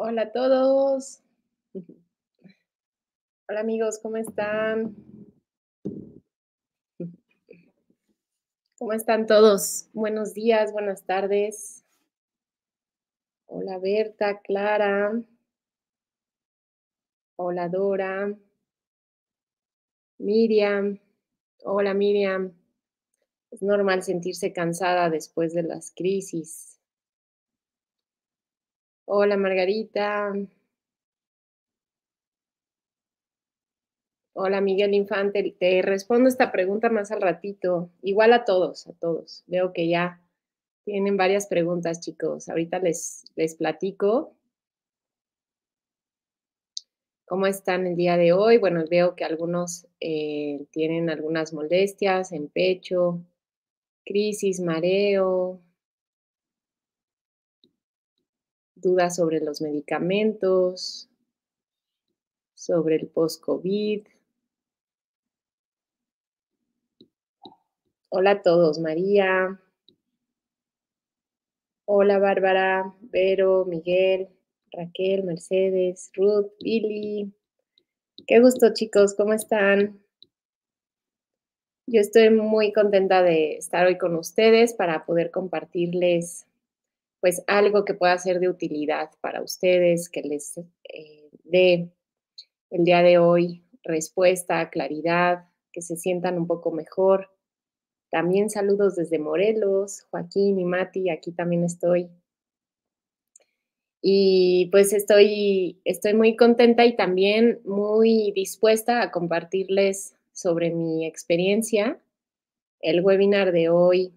Hola a todos. Hola amigos, ¿cómo están? ¿Cómo están todos? Buenos días, buenas tardes. Hola Berta, Clara. Hola Dora. Miriam. Hola Miriam. Es normal sentirse cansada después de las crisis. Hola Margarita. Hola Miguel Infante, te respondo esta pregunta más al ratito. Igual a todos, a todos. Veo que ya tienen varias preguntas, chicos. Ahorita les, les platico. ¿Cómo están el día de hoy? Bueno, veo que algunos eh, tienen algunas molestias en pecho, crisis, mareo, dudas sobre los medicamentos, sobre el post-COVID. Hola a todos, María. Hola Bárbara, Vero, Miguel, Raquel, Mercedes, Ruth, Billy. Qué gusto chicos, ¿cómo están? Yo estoy muy contenta de estar hoy con ustedes para poder compartirles pues algo que pueda ser de utilidad para ustedes, que les eh, dé el día de hoy respuesta, claridad, que se sientan un poco mejor. También saludos desde Morelos, Joaquín y Mati, aquí también estoy. Y pues estoy, estoy muy contenta y también muy dispuesta a compartirles sobre mi experiencia. El webinar de hoy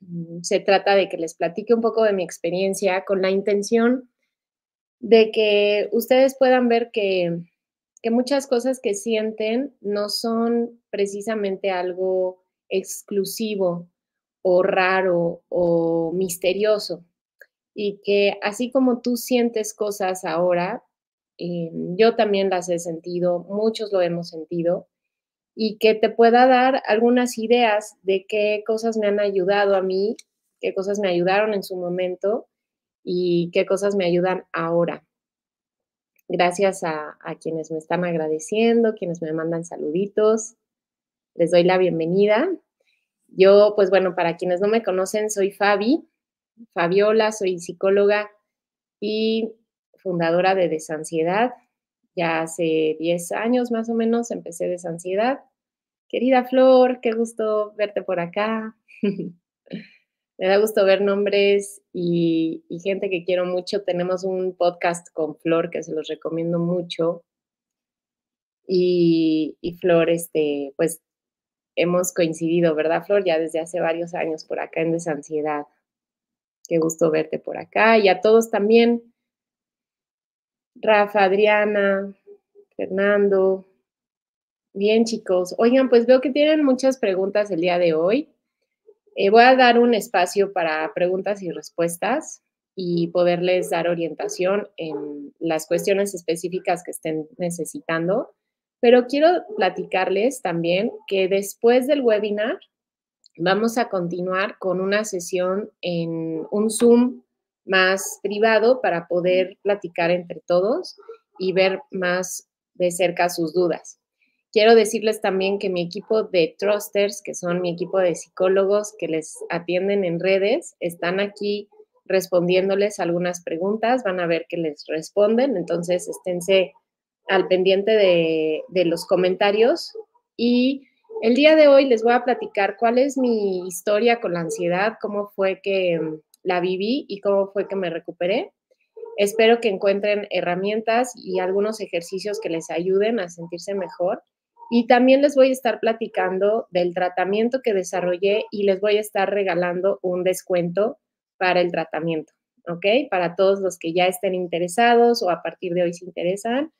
Mm, se trata de que les platique un poco de mi experiencia con la intención de que ustedes puedan ver que, muchas cosas que sienten no son precisamente algo exclusivo o raro o misterioso y que así como tú sientes cosas ahora, em, yo también las he sentido, muchos lo hemos sentido, y que te pueda dar algunas ideas de qué cosas me han ayudado a mí, qué cosas me ayudaron en su momento y qué cosas me ayudan ahora. Gracias a, quienes me están agradeciendo, quienes me mandan saluditos. Les doy la bienvenida. Yo, pues bueno, para quienes no me conocen, soy Fabi, Fabiola, soy psicóloga y fundadora de Desansiedad, ya hace 10 años más o menos empecé de ansiedad. Querida Flor, qué gusto verte por acá. Me da gusto ver nombres y, gente que quiero mucho. Tenemos un podcast con Flor que se los recomiendo mucho. Y, y Flor, este, pues hemos coincidido, ¿verdad, Flor? Ya desde hace varios años por acá en Desansiedad. Qué gusto verte por acá. Y a todos también Rafa, Adriana, Fernando. Bien, chicos. Oigan, pues veo que tienen muchas preguntas el día de hoy. Eh, voy a dar un espacio para preguntas y respuestas y poderles dar orientación en las cuestiones específicas que estén necesitando. Pero quiero platicarles también que después del webinar vamos a continuar con una sesión en un Zoom más privado para poder platicar entre todos y ver más de cerca sus dudas. Quiero decirles también que mi equipo de Trusters, que son mi equipo de psicólogos que les atienden en redes, están aquí respondiéndoles algunas preguntas, van a ver que les responden, entonces esténse al pendiente de, de los comentarios. Y el día de hoy les voy a platicar cuál es mi historia con la ansiedad, cómo fue que la viví y cómo fue que me recuperé. Espero que encuentren herramientas y algunos ejercicios que les ayuden a sentirse mejor. Y también les voy a estar platicando del tratamiento que desarrollé y les voy a estar regalando un descuento para el tratamiento, ¿ok? Para todos los que ya estén interesados o a partir de hoy se interesan,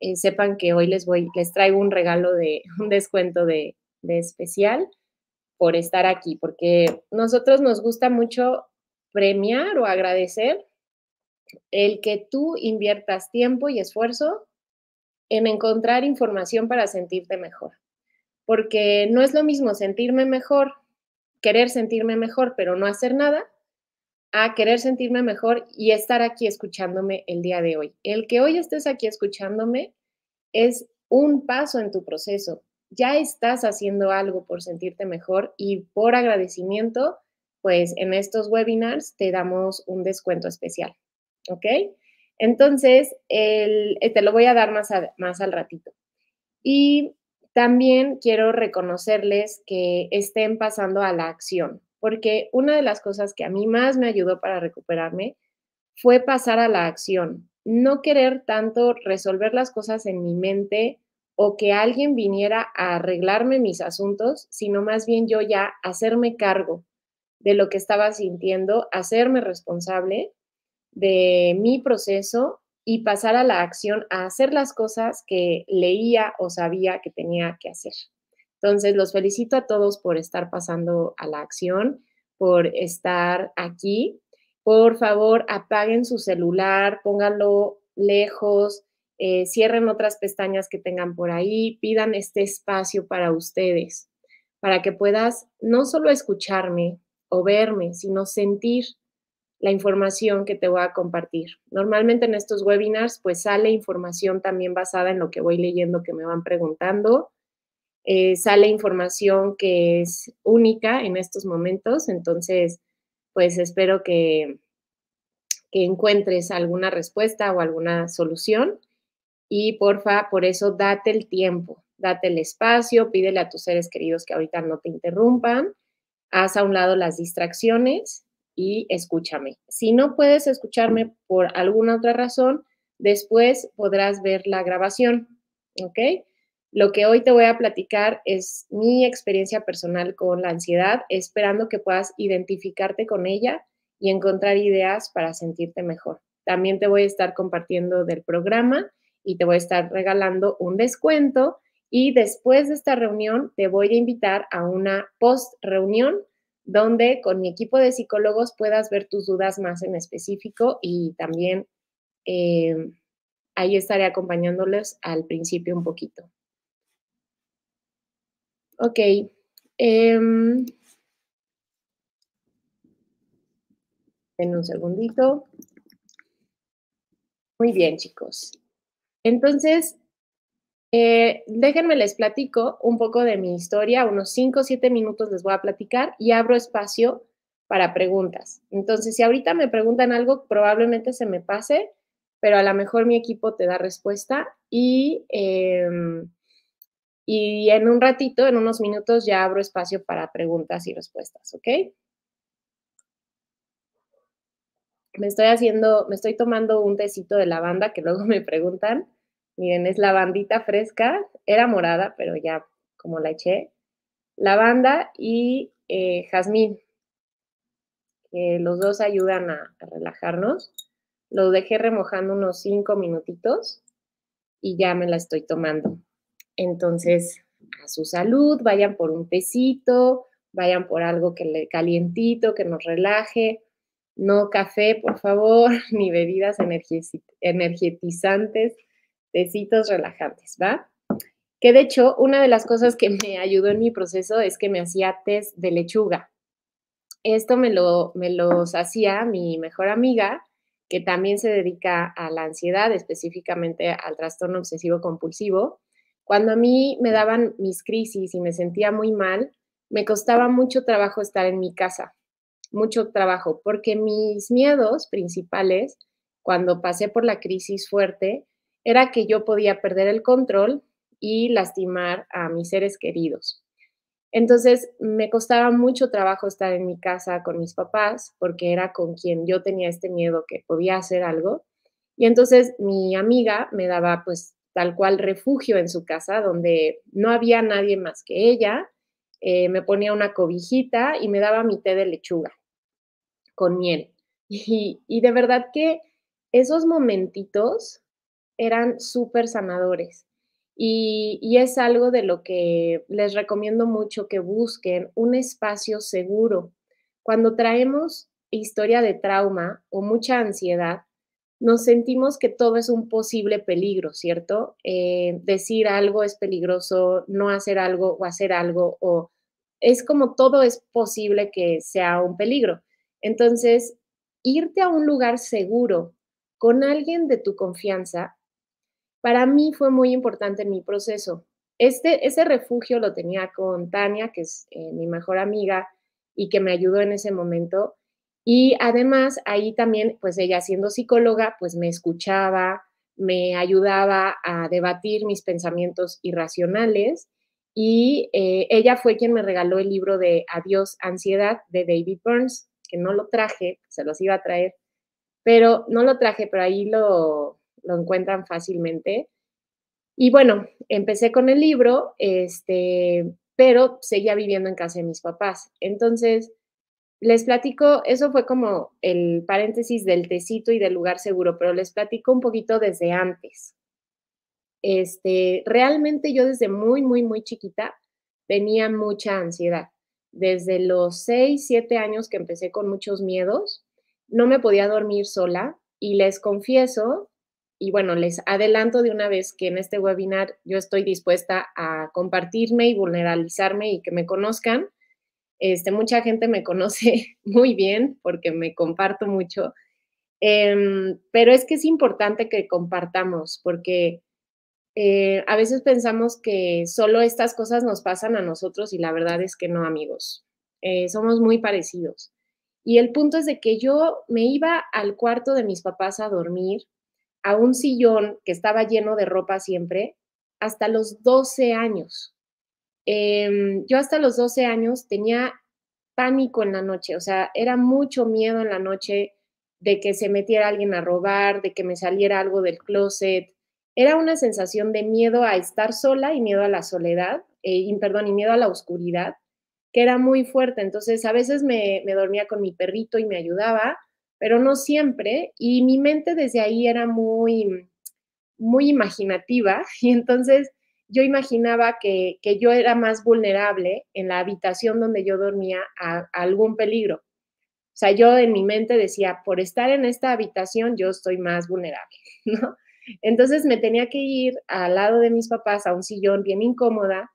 eh, sepan que hoy les voy, les traigo un regalo de un descuento de, de especial por estar aquí, porque nosotros nos gusta mucho premiar o agradecer el que tú inviertas tiempo y esfuerzo en encontrar información para sentirte mejor. Porque no es lo mismo sentirme mejor, querer sentirme mejor, pero no hacer nada, a querer sentirme mejor y estar aquí escuchándome el día de hoy. El que hoy estés aquí escuchándome es un paso en tu proceso. Ya estás haciendo algo por sentirte mejor y por agradecimiento pues en estos webinars te damos un descuento especial. ¿Ok? Entonces, eh, te lo voy a dar más, más al ratito. Y también quiero reconocerles que estén pasando a la acción, porque una de las cosas que a mí más me ayudó para recuperarme fue pasar a la acción, no querer tanto resolver las cosas en mi mente o que alguien viniera a arreglarme mis asuntos, sino más bien yo ya hacerme cargo de lo que estaba sintiendo, hacerme responsable de mi proceso y pasar a la acción, a hacer las cosas que leía o sabía que tenía que hacer. Entonces, los felicito a todos por estar pasando a la acción, por estar aquí. Por favor, apaguen su celular, pónganlo lejos, eh, cierren otras pestañas que tengan por ahí, pidan este espacio para ustedes, para que puedas no solo escucharme, o verme, sino sentir la información que te voy a compartir. Normalmente en estos webinars pues sale información también basada en lo que voy leyendo que me van preguntando, eh, sale información que es única en estos momentos, entonces pues espero que, que encuentres alguna respuesta o alguna solución y porfa, por eso date el tiempo, date el espacio, pídele a tus seres queridos que ahorita no te interrumpan haz a un lado las distracciones y escúchame. Si no puedes escucharme por alguna otra razón, después podrás ver la grabación, ¿ok? Lo que hoy te voy a platicar es mi experiencia personal con la ansiedad, esperando que puedas identificarte con ella y encontrar ideas para sentirte mejor. También te voy a estar compartiendo del programa y te voy a estar regalando un descuento y después de esta reunión te voy a invitar a una post reunión donde con mi equipo de psicólogos puedas ver tus dudas más en específico y también eh, ahí estaré acompañándoles al principio un poquito. Ok. Em, en un segundito. Muy bien, chicos. Entonces, eh, déjenme les platico un poco de mi historia, unos 5 o 7 minutos les voy a platicar y abro espacio para preguntas. Entonces, si ahorita me preguntan algo, probablemente se me pase, pero a lo mejor mi equipo te da respuesta y, em, y en un ratito, en unos minutos, ya abro espacio para preguntas y respuestas, ¿ok? Me estoy haciendo, me estoy tomando un tecito de lavanda que luego me preguntan. Miren, es lavandita fresca, era morada, pero ya como la eché. Lavanda y eh, jazmín, que los dos ayudan a, relajarnos. Los dejé remojando unos cinco minutitos y ya me la estoy tomando. Entonces, a su salud, vayan por un tecito, vayan por algo que le calientito, que nos relaje. No café, por favor, ni bebidas energetizantes tecitos relajantes, ¿va? Que de hecho, una de las cosas que me ayudó en mi proceso es que me hacía test de lechuga. Esto me, lo, me los hacía mi mejor amiga, que también se dedica a la ansiedad, específicamente al trastorno obsesivo compulsivo. Cuando a mí me daban mis crisis y me sentía muy mal, me costaba mucho trabajo estar en mi casa, mucho trabajo, porque mis miedos principales, cuando pasé por la crisis fuerte, era que yo podía perder el control y lastimar a mis seres queridos. Entonces me costaba mucho trabajo estar en mi casa con mis papás porque era con quien yo tenía este miedo que podía hacer algo. Y entonces mi amiga me daba pues tal cual refugio en su casa donde no había nadie más que ella. Eh, me ponía una cobijita y me daba mi té de lechuga con miel. Y, y de verdad que esos momentitos eran súper sanadores. Y, es algo de lo que les recomiendo mucho que busquen un espacio seguro. Cuando traemos historia de trauma o mucha ansiedad, nos sentimos que todo es un posible peligro, ¿cierto? Eh, decir algo es peligroso, no hacer algo o hacer algo, o es como todo es posible que sea un peligro. Entonces, irte a un lugar seguro con alguien de tu confianza para mí fue muy importante en mi proceso. Este, ese refugio lo tenía con Tania, que es eh, mi mejor amiga y que me ayudó en ese momento. Y además ahí también, pues ella siendo psicóloga, pues me escuchaba, me ayudaba a debatir mis pensamientos irracionales y eh, ella fue quien me regaló el libro de Adiós, Ansiedad de David Burns, que no lo traje, se los iba a traer, pero no lo traje, pero ahí lo, lo encuentran fácilmente. Y bueno, empecé con el libro, este, pero seguía viviendo en casa de mis papás. Entonces, les platico, eso fue como el paréntesis del tecito y del lugar seguro, pero les platico un poquito desde antes. Este, realmente yo desde muy, muy, muy chiquita tenía mucha ansiedad. Desde los 6, 7 años que empecé con muchos miedos, no me podía dormir sola y les confieso y bueno, les adelanto de una vez que en este webinar yo estoy dispuesta a compartirme y vulneralizarme y que me conozcan. Este, mucha gente me conoce muy bien porque me comparto mucho, em, pero es que es importante que compartamos porque eh, a veces pensamos que solo estas cosas nos pasan a nosotros y la verdad es que no, amigos. Eh, somos muy parecidos. Y el punto es de que yo me iba al cuarto de mis papás a dormir a un sillón que estaba lleno de ropa siempre hasta los 12 años. Em, yo hasta los 12 años tenía pánico en la noche, o sea, era mucho miedo en la noche de que se metiera alguien a robar, de que me saliera algo del closet. Era una sensación de miedo a estar sola y miedo a la soledad, eh, perdón, y miedo a la oscuridad, que era muy fuerte. Entonces, a veces me dormía con mi perrito y me ayudaba, pero no siempre. Y mi mente desde ahí era muy, muy imaginativa y entonces yo imaginaba que, yo era más vulnerable en la habitación donde yo dormía a, a algún peligro. O sea, yo en mi mente decía, por estar en esta habitación yo estoy más vulnerable, ¿no? Entonces me tenía que ir al lado de mis papás a un sillón bien incómoda.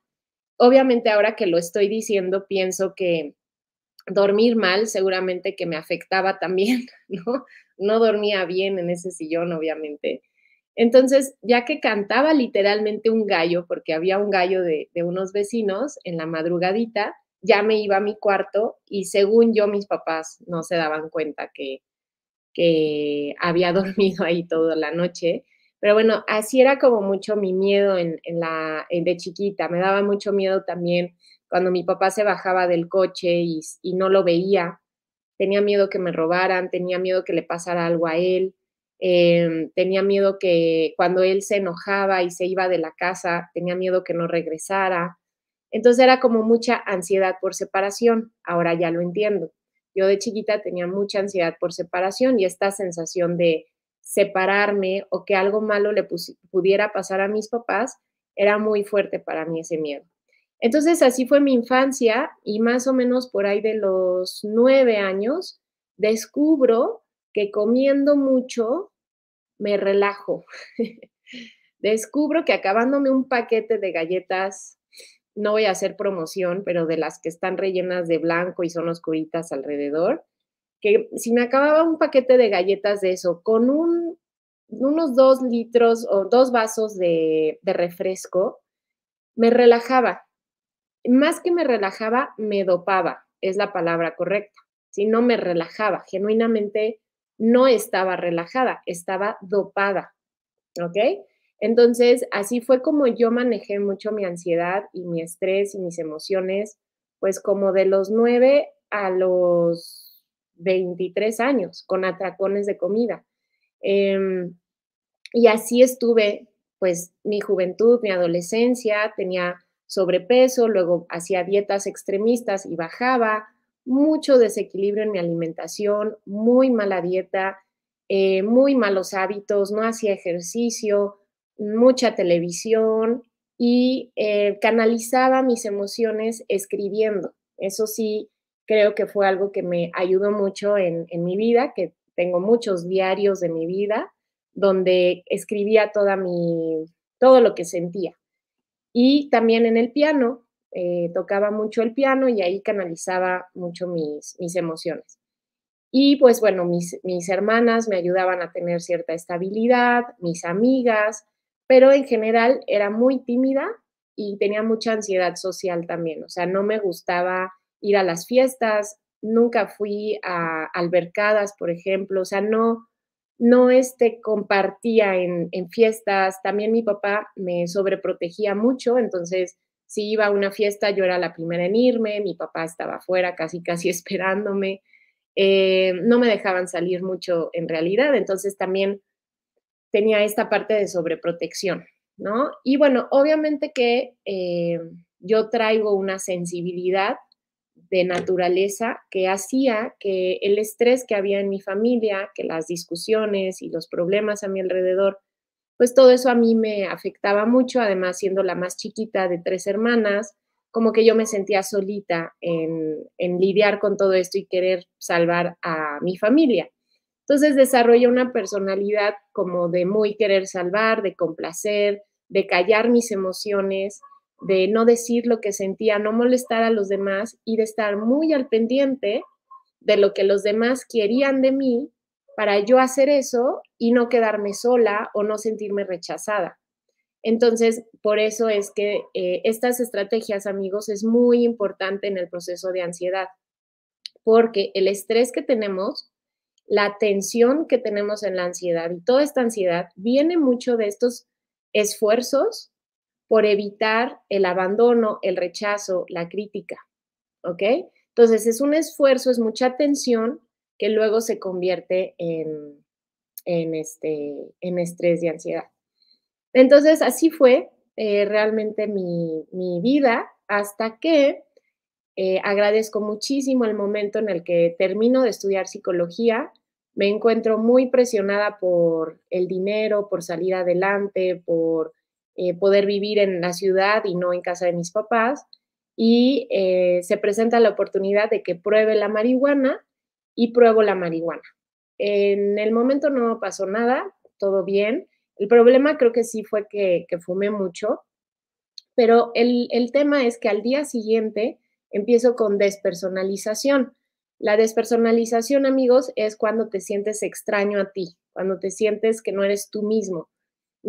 Obviamente ahora que lo estoy diciendo, pienso que, dormir mal seguramente que me afectaba también, ¿no? No dormía bien en ese sillón, obviamente. Entonces, ya que cantaba literalmente un gallo, porque había un gallo de, de unos vecinos en la madrugadita, ya me iba a mi cuarto y según yo mis papás no se daban cuenta que, que había dormido ahí toda la noche. Pero bueno, así era como mucho mi miedo en, en la, en de chiquita. Me daba mucho miedo también cuando mi papá se bajaba del coche y, no lo veía, tenía miedo que me robaran, tenía miedo que le pasara algo a él, em, tenía miedo que cuando él se enojaba y se iba de la casa, tenía miedo que no regresara. Entonces era como mucha ansiedad por separación, ahora ya lo entiendo. Yo de chiquita tenía mucha ansiedad por separación y esta sensación de separarme o que algo malo le pudiera pasar a mis papás era muy fuerte para mí ese miedo. Entonces así fue mi infancia y más o menos por ahí de los nueve años descubro que comiendo mucho me relajo. descubro que acabándome un paquete de galletas, no voy a hacer promoción, pero de las que están rellenas de blanco y son oscuritas alrededor, que si me acababa un paquete de galletas de eso con unos dos litros o dos vasos de, de refresco, me relajaba más que me relajaba, me dopaba, es la palabra correcta. Si no me relajaba, genuinamente no estaba relajada, estaba dopada. ¿Ok? Entonces, así fue como yo manejé mucho mi ansiedad y mi estrés y mis emociones, pues como de los 9 a los 23 años, con atracones de comida. Em, y así estuve, pues, mi juventud, mi adolescencia, tenía sobrepeso, luego hacía dietas extremistas y bajaba, mucho desequilibrio en mi alimentación, muy mala dieta, eh, muy malos hábitos, no hacía ejercicio, mucha televisión y eh, canalizaba mis emociones escribiendo. Eso sí, creo que fue algo que me ayudó mucho en, en mi vida, que tengo muchos diarios de mi vida donde escribía toda mi, todo lo que sentía. Y también en el piano, eh, tocaba mucho el piano y ahí canalizaba mucho mis, mis emociones. Y pues bueno, mis, mis hermanas me ayudaban a tener cierta estabilidad, mis amigas, pero en general era muy tímida y tenía mucha ansiedad social también. O sea, no me gustaba ir a las fiestas, nunca fui a albercadas, por ejemplo. O sea, no, no este, compartía en, fiestas. También mi papá me sobreprotegía mucho, entonces si iba a una fiesta yo era la primera en irme, mi papá estaba afuera casi casi esperándome. Eh, no me dejaban salir mucho en realidad, entonces también tenía esta parte de sobreprotección, ¿no? Y bueno, obviamente que eh, yo traigo una sensibilidad de naturaleza que hacía que el estrés que había en mi familia, que las discusiones y los problemas a mi alrededor, pues todo eso a mí me afectaba mucho, además siendo la más chiquita de tres hermanas, como que yo me sentía solita en, en lidiar con todo esto y querer salvar a mi familia. Entonces desarrollé una personalidad como de muy querer salvar, de complacer, de callar mis emociones de no decir lo que sentía, no molestar a los demás y de estar muy al pendiente de lo que los demás querían de mí para yo hacer eso y no quedarme sola o no sentirme rechazada. Entonces, por eso es que eh, estas estrategias, amigos, es muy importante en el proceso de ansiedad, porque el estrés que tenemos, la tensión que tenemos en la ansiedad y toda esta ansiedad viene mucho de estos esfuerzos por evitar el abandono, el rechazo, la crítica. ¿Ok? Entonces es un esfuerzo, es mucha tensión que luego se convierte en, en, este, en estrés y ansiedad. Entonces así fue eh, realmente mi, vida hasta que eh, agradezco muchísimo el momento en el que termino de estudiar psicología. Me encuentro muy presionada por el dinero, por salir adelante, por eh, poder vivir en la ciudad y no en casa de mis papás. Y eh, se presenta la oportunidad de que pruebe la marihuana y pruebo la marihuana. En el momento no pasó nada, todo bien. El problema creo que sí fue que, que fumé mucho, pero el, el, tema es que al día siguiente empiezo con despersonalización. La despersonalización, amigos, es cuando te sientes extraño a ti, cuando te sientes que no eres tú mismo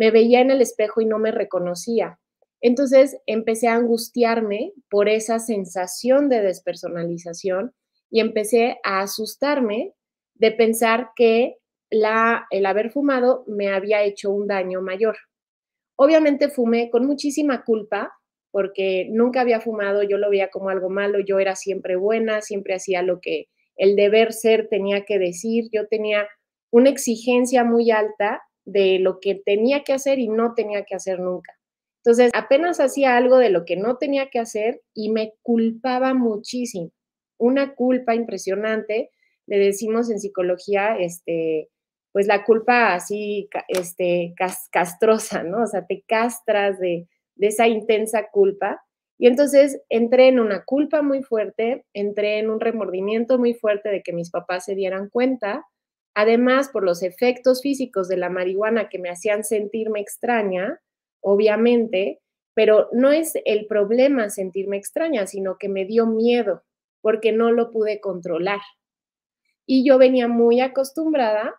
me veía en el espejo y no me reconocía. Entonces empecé a angustiarme por esa sensación de despersonalización y empecé a asustarme de pensar que la, el haber fumado me había hecho un daño mayor. Obviamente fumé con muchísima culpa porque nunca había fumado, yo lo veía como algo malo, yo era siempre buena, siempre hacía lo que el deber ser tenía que decir, yo tenía una exigencia muy alta de lo que tenía que hacer y no tenía que hacer nunca. Entonces, apenas hacía algo de lo que no tenía que hacer y me culpaba muchísimo. Una culpa impresionante, le decimos en psicología, este, pues la culpa así, este, castrosa, ¿no? O sea, te castras de, de esa intensa culpa. Y entonces entré en una culpa muy fuerte, entré en un remordimiento muy fuerte de que mis papás se dieran cuenta, Además, por los efectos físicos de la marihuana que me hacían sentirme extraña, obviamente, pero no es el problema sentirme extraña, sino que me dio miedo porque no lo pude controlar. Y yo venía muy acostumbrada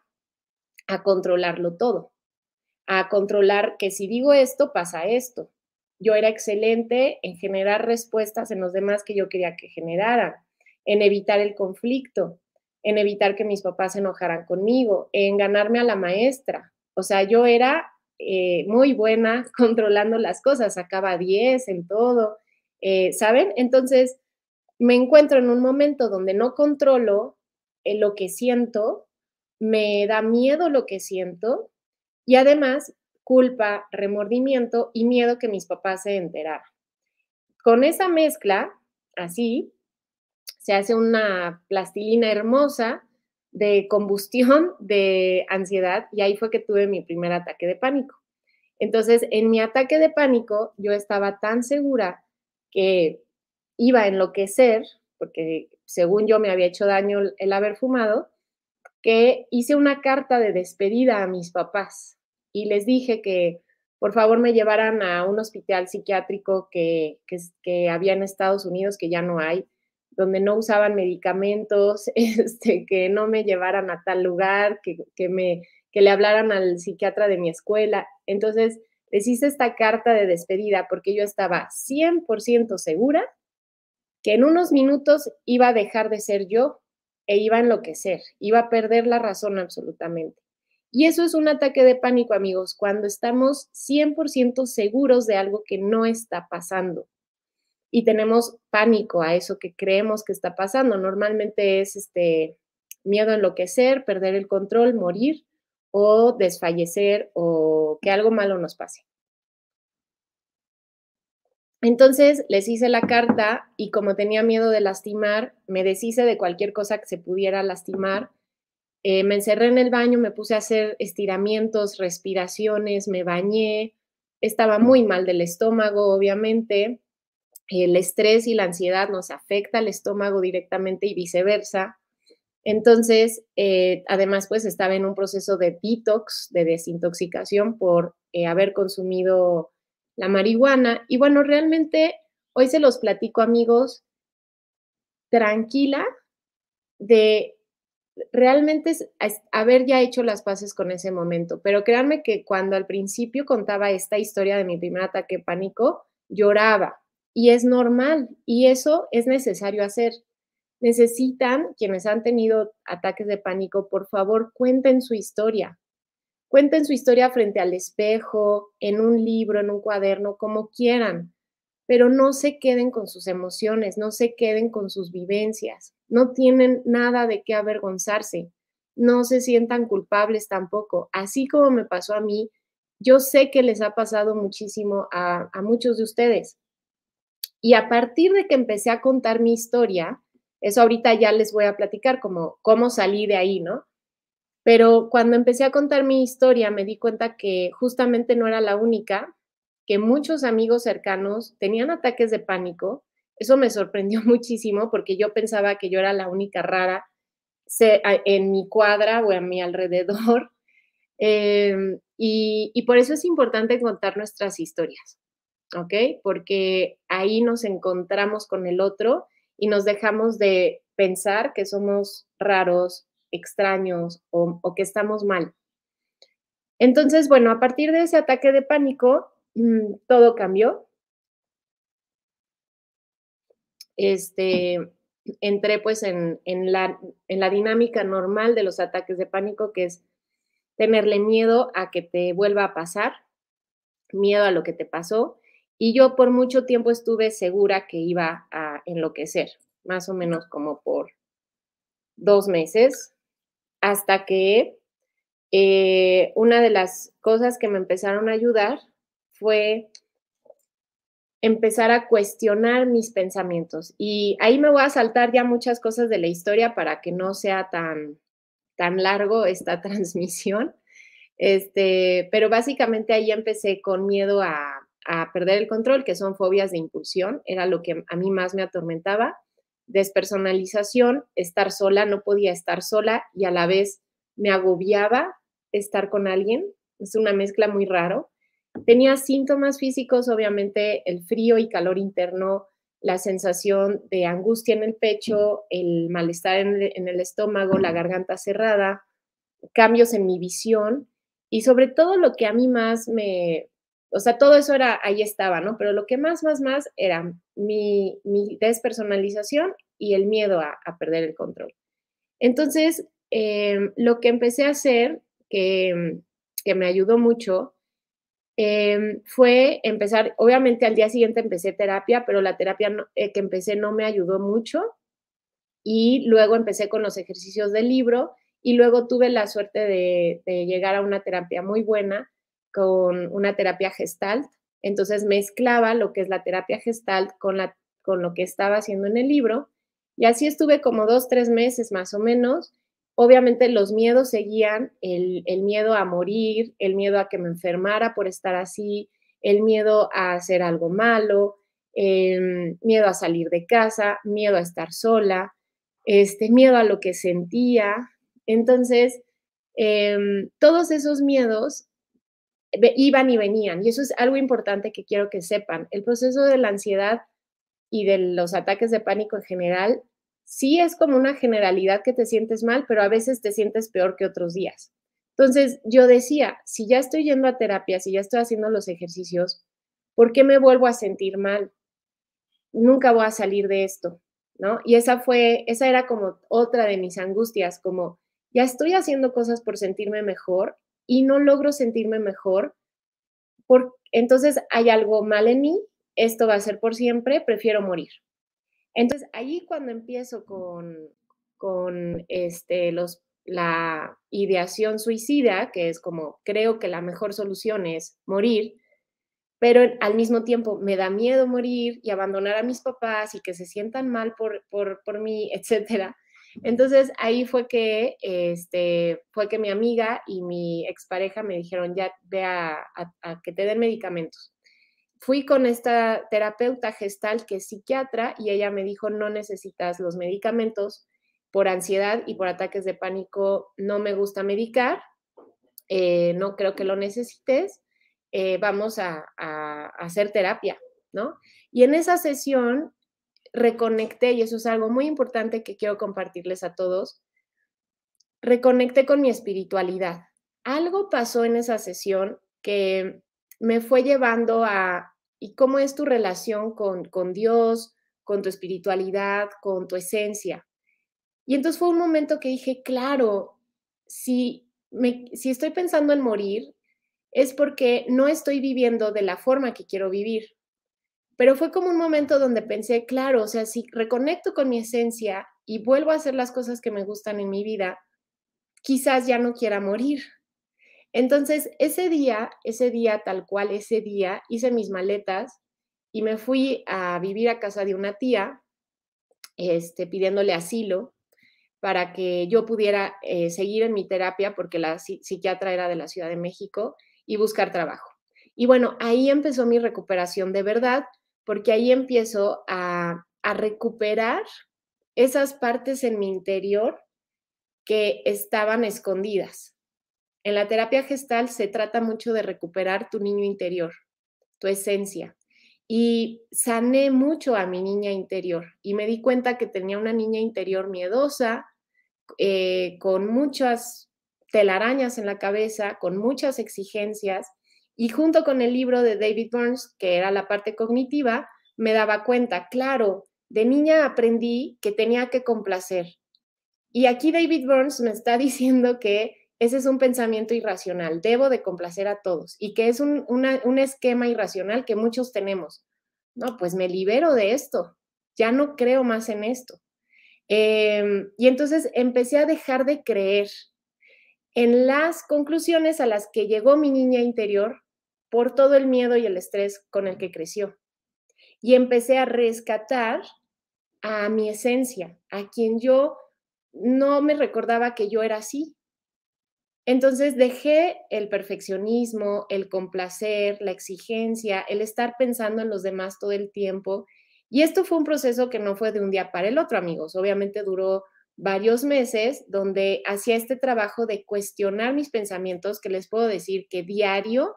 a controlarlo todo, a controlar que si digo esto, pasa esto. Yo era excelente en generar respuestas en los demás que yo quería que generaran, en evitar el conflicto, en evitar que mis papás se enojaran conmigo, en ganarme a la maestra. O sea, yo era eh, muy buena controlando las cosas, sacaba 10 en todo, eh, ¿saben? Entonces, me encuentro en un momento donde no controlo eh, lo que siento, me da miedo lo que siento y además culpa, remordimiento y miedo que mis papás se enteraran. Con esa mezcla, así, se hace una plastilina hermosa de combustión de ansiedad y ahí fue que tuve mi primer ataque de pánico. Entonces, en mi ataque de pánico, yo estaba tan segura que iba a enloquecer, porque según yo me había hecho daño el haber fumado, que hice una carta de despedida a mis papás y les dije que por favor me llevaran a un hospital psiquiátrico que, que, que había en Estados Unidos, que ya no hay, donde no usaban medicamentos, este, que no me llevaran a tal lugar, que, me, que le hablaran al psiquiatra de mi escuela. Entonces, les hice esta carta de despedida porque yo estaba 100% segura que en unos minutos iba a dejar de ser yo e iba a enloquecer, iba a perder la razón absolutamente. Y eso es un ataque de pánico, amigos, cuando estamos 100% seguros de algo que no está pasando y tenemos pánico a eso que creemos que está pasando. Normalmente es este miedo a enloquecer, perder el control, morir o desfallecer o que algo malo nos pase. Entonces les hice la carta y como tenía miedo de lastimar, me deshice de cualquier cosa que se pudiera lastimar. Eh, me encerré en el baño, me puse a hacer estiramientos, respiraciones, me bañé. Estaba muy mal del estómago, obviamente el estrés y la ansiedad nos afecta al estómago directamente y viceversa. Entonces, eh, además, pues estaba en un proceso de detox, de desintoxicación por eh, haber consumido la marihuana. Y bueno, realmente hoy se los platico, amigos, tranquila de realmente haber ya hecho las paces con ese momento. Pero créanme que cuando al principio contaba esta historia de mi primer ataque pánico, lloraba, y es normal y eso es necesario hacer. Necesitan quienes han tenido ataques de pánico, por favor, cuenten su historia. Cuenten su historia frente al espejo, en un libro, en un cuaderno, como quieran, pero no se queden con sus emociones, no se queden con sus vivencias, no tienen nada de qué avergonzarse, no se sientan culpables tampoco. Así como me pasó a mí, yo sé que les ha pasado muchísimo a, muchos de ustedes y a partir de que empecé a contar mi historia, eso ahorita ya les voy a platicar como cómo salí de ahí, ¿no? Pero cuando empecé a contar mi historia me di cuenta que justamente no era la única, que muchos amigos cercanos tenían ataques de pánico. Eso me sorprendió muchísimo porque yo pensaba que yo era la única rara en mi cuadra o a mi alrededor. Em, y por eso es importante contar nuestras historias. ¿ok? Porque ahí nos encontramos con el otro y nos dejamos de pensar que somos raros, extraños o, que estamos mal. Entonces, bueno, a partir de ese ataque de pánico, mm, todo cambió. Este, entré pues en, la, dinámica normal de los ataques de pánico, que es tenerle miedo a que te vuelva a pasar, miedo a lo que te pasó, y yo por mucho tiempo estuve segura que iba a enloquecer, más o menos como por dos meses, hasta que eh, una de las cosas que me empezaron a ayudar fue empezar a cuestionar mis pensamientos. Y ahí me voy a saltar ya muchas cosas de la historia para que no sea tan, tan largo esta transmisión. Este, pero básicamente ahí empecé con miedo a a perder el control, que son fobias de impulsión, era lo que a mí más me atormentaba, despersonalización, estar sola, no podía estar sola y a la vez me agobiaba estar con alguien, es una mezcla muy raro. Tenía síntomas físicos, obviamente el frío y calor interno, la sensación de angustia en el pecho, el malestar en el, estómago, la garganta cerrada, cambios en mi visión y sobre todo lo que a mí más me, o sea, todo eso era, ahí estaba, ¿no? Pero lo que más, más, más era mi, despersonalización y el miedo a, perder el control. Entonces, em, lo que empecé a hacer, que, me ayudó mucho, em, fue empezar, obviamente al día siguiente empecé terapia, pero la terapia eh, que empecé no me ayudó mucho y luego empecé con los ejercicios del libro y luego tuve la suerte de llegar a una terapia muy buena con una terapia gestalt. Entonces mezclaba lo que es la terapia gestalt con, la, con lo que estaba haciendo en el libro. Y así estuve como dos, tres meses más o menos. Obviamente los miedos seguían, el, miedo a morir, el miedo a que me enfermara por estar así, el miedo a hacer algo malo, el em, miedo a salir de casa, miedo a estar sola, este miedo a lo que sentía. Entonces, em, todos esos miedos iban y venían. Y eso es algo importante que quiero que sepan. El proceso de la ansiedad y de los ataques de pánico en general, sí es como una generalidad que te sientes mal, pero a veces te sientes peor que otros días. Entonces, yo decía, si ya estoy yendo a terapia, si ya estoy haciendo los ejercicios, ¿por qué me vuelvo a sentir mal? Nunca voy a salir de esto, ¿no? Y esa fue, esa era como otra de mis angustias, como ya estoy haciendo cosas por sentirme mejor y no logro sentirme mejor, por, entonces hay algo mal en mí, esto va a ser por siempre, prefiero morir. Entonces, ahí cuando empiezo con, con este, los, la ideación suicida, que es como creo que la mejor solución es morir, pero al mismo tiempo me da miedo morir y abandonar a mis papás y que se sientan mal por, por, por mí, etcétera. Entonces ahí fue que, este, fue que mi amiga y mi expareja me dijeron, ya ve a, que te den medicamentos. Fui con esta terapeuta gestal que es psiquiatra y ella me dijo, no necesitas los medicamentos por ansiedad y por ataques de pánico, no me gusta medicar, eh, no creo que lo necesites, eh, vamos a, hacer terapia, ¿no? Y en esa sesión reconecté, y eso es algo muy importante que quiero compartirles a todos, reconecté con mi espiritualidad. Algo pasó en esa sesión que me fue llevando a, ¿y cómo es tu relación con, con Dios, con tu espiritualidad, con tu esencia? Y entonces fue un momento que dije, claro, si, me, si estoy pensando en morir, es porque no estoy viviendo de la forma que quiero vivir. Pero fue como un momento donde pensé, claro, o sea, si reconecto con mi esencia y vuelvo a hacer las cosas que me gustan en mi vida, quizás ya no quiera morir. Entonces, ese día, ese día tal cual, ese día, hice mis maletas y me fui a vivir a casa de una tía, este, pidiéndole asilo para que yo pudiera eh, seguir en mi terapia, porque la psiquiatra era de la Ciudad de México, y buscar trabajo. Y bueno, ahí empezó mi recuperación de verdad, porque ahí empiezo a, recuperar esas partes en mi interior que estaban escondidas. En la terapia gestal se trata mucho de recuperar tu niño interior, tu esencia. Y sané mucho a mi niña interior y me di cuenta que tenía una niña interior miedosa, eh, con muchas telarañas en la cabeza, con muchas exigencias y junto con el libro de David Burns, que era la parte cognitiva, me daba cuenta, claro, de niña aprendí que tenía que complacer. Y aquí David Burns me está diciendo que ese es un pensamiento irracional, debo de complacer a todos y que es un, esquema irracional que muchos tenemos. No, pues me libero de esto, ya no creo más en esto. Em, y entonces empecé a dejar de creer en las conclusiones a las que llegó mi niña interior por todo el miedo y el estrés con el que creció. Y empecé a rescatar a mi esencia, a quien yo no me recordaba que yo era así. Entonces dejé el perfeccionismo, el complacer, la exigencia, el estar pensando en los demás todo el tiempo. Y esto fue un proceso que no fue de un día para el otro, amigos. Obviamente duró varios meses donde hacía este trabajo de cuestionar mis pensamientos, que les puedo decir que diario,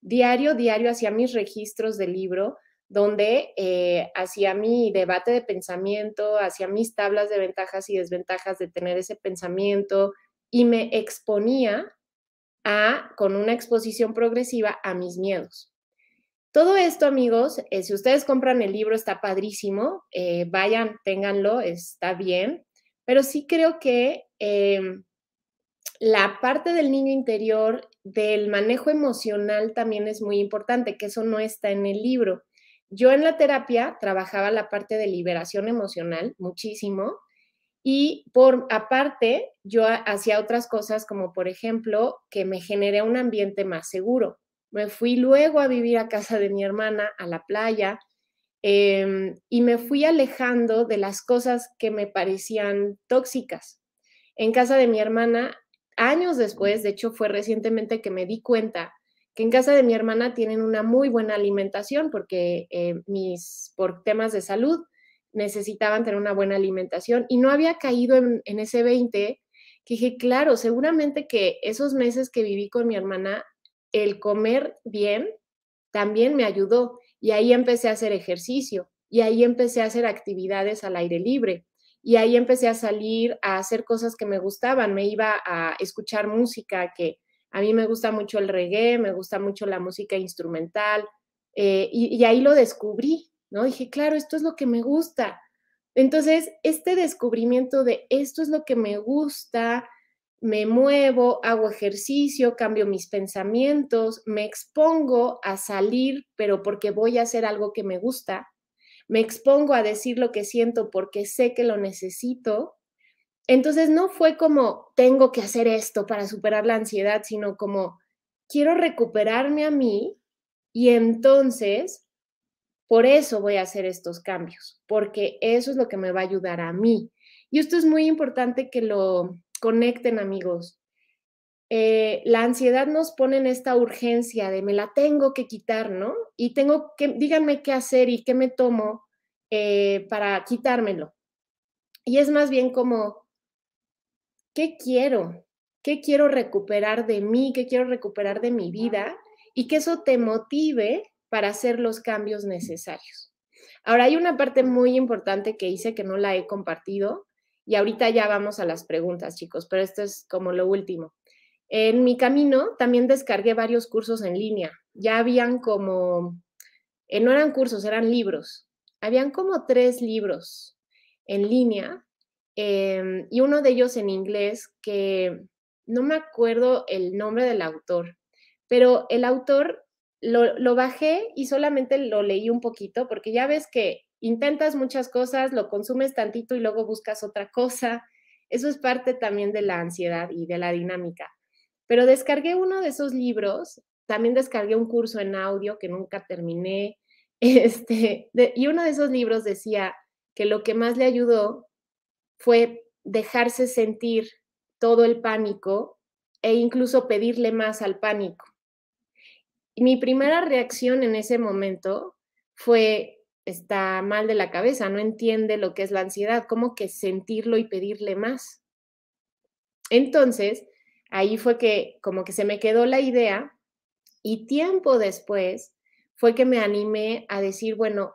diario, diario hacía mis registros de libro, donde eh, hacía mi debate de pensamiento, hacía mis tablas de ventajas y desventajas de tener ese pensamiento y me exponía a, con una exposición progresiva, a mis miedos. Todo esto, amigos, eh, si ustedes compran el libro, está padrísimo, eh, vayan, ténganlo, está bien pero sí creo que em, la parte del niño interior, del manejo emocional también es muy importante, que eso no está en el libro. Yo en la terapia trabajaba la parte de liberación emocional muchísimo y por aparte yo hacía otras cosas como por ejemplo que me generé un ambiente más seguro. Me fui luego a vivir a casa de mi hermana, a la playa, Em, y me fui alejando de las cosas que me parecían tóxicas. En casa de mi hermana, años después, de hecho fue recientemente que me di cuenta que en casa de mi hermana tienen una muy buena alimentación porque eh, mis, por temas de salud necesitaban tener una buena alimentación y no había caído en, en ese 20 que dije, claro, seguramente que esos meses que viví con mi hermana, el comer bien también me ayudó y ahí empecé a hacer ejercicio y ahí empecé a hacer actividades al aire libre y ahí empecé a salir a hacer cosas que me gustaban. Me iba a escuchar música que a mí me gusta mucho el reggae, me gusta mucho la música instrumental eh, y, y ahí lo descubrí, ¿no? Dije, claro, esto es lo que me gusta. Entonces, este descubrimiento de esto es lo que me gusta, me muevo, hago ejercicio, cambio mis pensamientos, me expongo a salir, pero porque voy a hacer algo que me gusta, me expongo a decir lo que siento porque sé que lo necesito. Entonces no fue como tengo que hacer esto para superar la ansiedad, sino como quiero recuperarme a mí y entonces por eso voy a hacer estos cambios, porque eso es lo que me va a ayudar a mí. Y esto es muy importante que lo conecten amigos. Eh, la ansiedad nos pone en esta urgencia de me la tengo que quitar, ¿no? Y tengo que, díganme qué hacer y qué me tomo eh, para quitármelo. Y es más bien como, ¿qué quiero? ¿Qué quiero recuperar de mí? ¿Qué quiero recuperar de mi vida? Y que eso te motive para hacer los cambios necesarios. Ahora, hay una parte muy importante que hice que no la he compartido, y ahorita ya vamos a las preguntas, chicos, pero esto es como lo último. En mi camino también descargué varios cursos en línea. Ya habían como, eh, no eran cursos, eran libros. Habían como tres libros en línea em, y uno de ellos en inglés que no me acuerdo el nombre del autor, pero el autor lo, bajé y solamente lo leí un poquito porque ya ves que intentas muchas cosas, lo consumes tantito y luego buscas otra cosa. Eso es parte también de la ansiedad y de la dinámica. Pero descargué uno de esos libros, también descargué un curso en audio que nunca terminé, este, y uno de esos libros decía que lo que más le ayudó fue dejarse sentir todo el pánico e incluso pedirle más al pánico. mi primera reacción en ese momento fue está mal de la cabeza, no entiende lo que es la ansiedad, como que sentirlo y pedirle más. Entonces, ahí fue que como que se me quedó la idea y tiempo después fue que me animé a decir, bueno,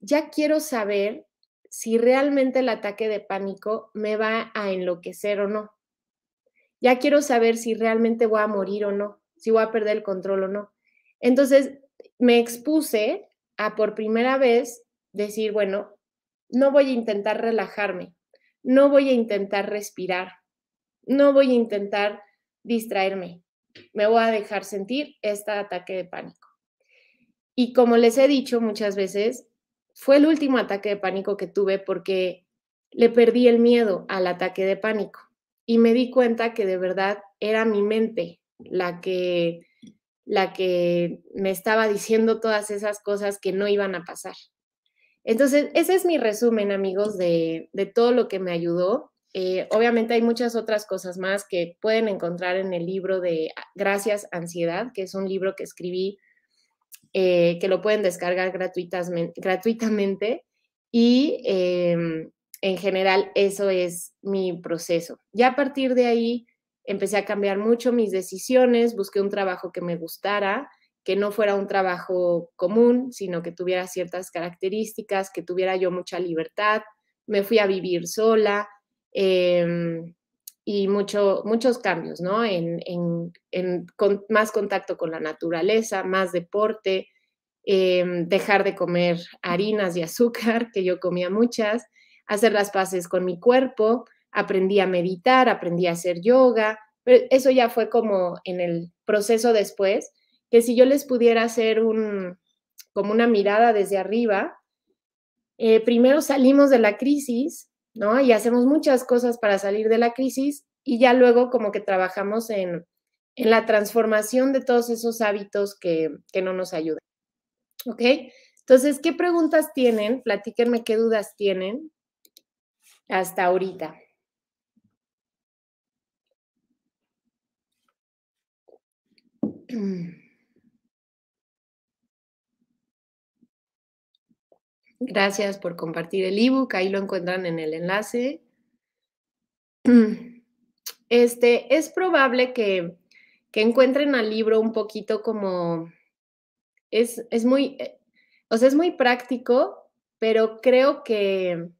ya quiero saber si realmente el ataque de pánico me va a enloquecer o no. Ya quiero saber si realmente voy a morir o no, si voy a perder el control o no. Entonces me expuse a por primera vez decir, bueno, no voy a intentar relajarme, no voy a intentar respirar, no voy a intentar distraerme, me voy a dejar sentir este ataque de pánico. Y como les he dicho muchas veces, fue el último ataque de pánico que tuve porque le perdí el miedo al ataque de pánico y me di cuenta que de verdad era mi mente la que la que me estaba diciendo todas esas cosas que no iban a pasar. Entonces, ese es mi resumen, amigos, de, de todo lo que me ayudó. Eh, obviamente hay muchas otras cosas más que pueden encontrar en el libro de Gracias Ansiedad, que es un libro que escribí, eh, que lo pueden descargar gratuitamente. Y em, en general, eso es mi proceso. Ya a partir de ahí, empecé a cambiar mucho mis decisiones, busqué un trabajo que me gustara, que no fuera un trabajo común, sino que tuviera ciertas características, que tuviera yo mucha libertad, me fui a vivir sola em, y mucho, muchos cambios, ¿no? En, más contacto con la naturaleza, más deporte, em, dejar de comer harinas y azúcar, que yo comía muchas, hacer las paces con mi cuerpo, aprendí a meditar, aprendí a hacer yoga, pero eso ya fue como en el proceso después, que si yo les pudiera hacer un, como una mirada desde arriba, eh, primero salimos de la crisis, ¿no? Y hacemos muchas cosas para salir de la crisis y ya luego como que trabajamos en, la transformación de todos esos hábitos que, que no nos ayudan. ¿Ok? Entonces, ¿qué preguntas tienen? Platíquenme qué dudas tienen hasta ahorita. Gracias por compartir el ebook, ahí lo encuentran en el enlace. Este, es probable que, que encuentren al libro un poquito como, es, es muy, eh, o sea, es muy práctico, pero creo que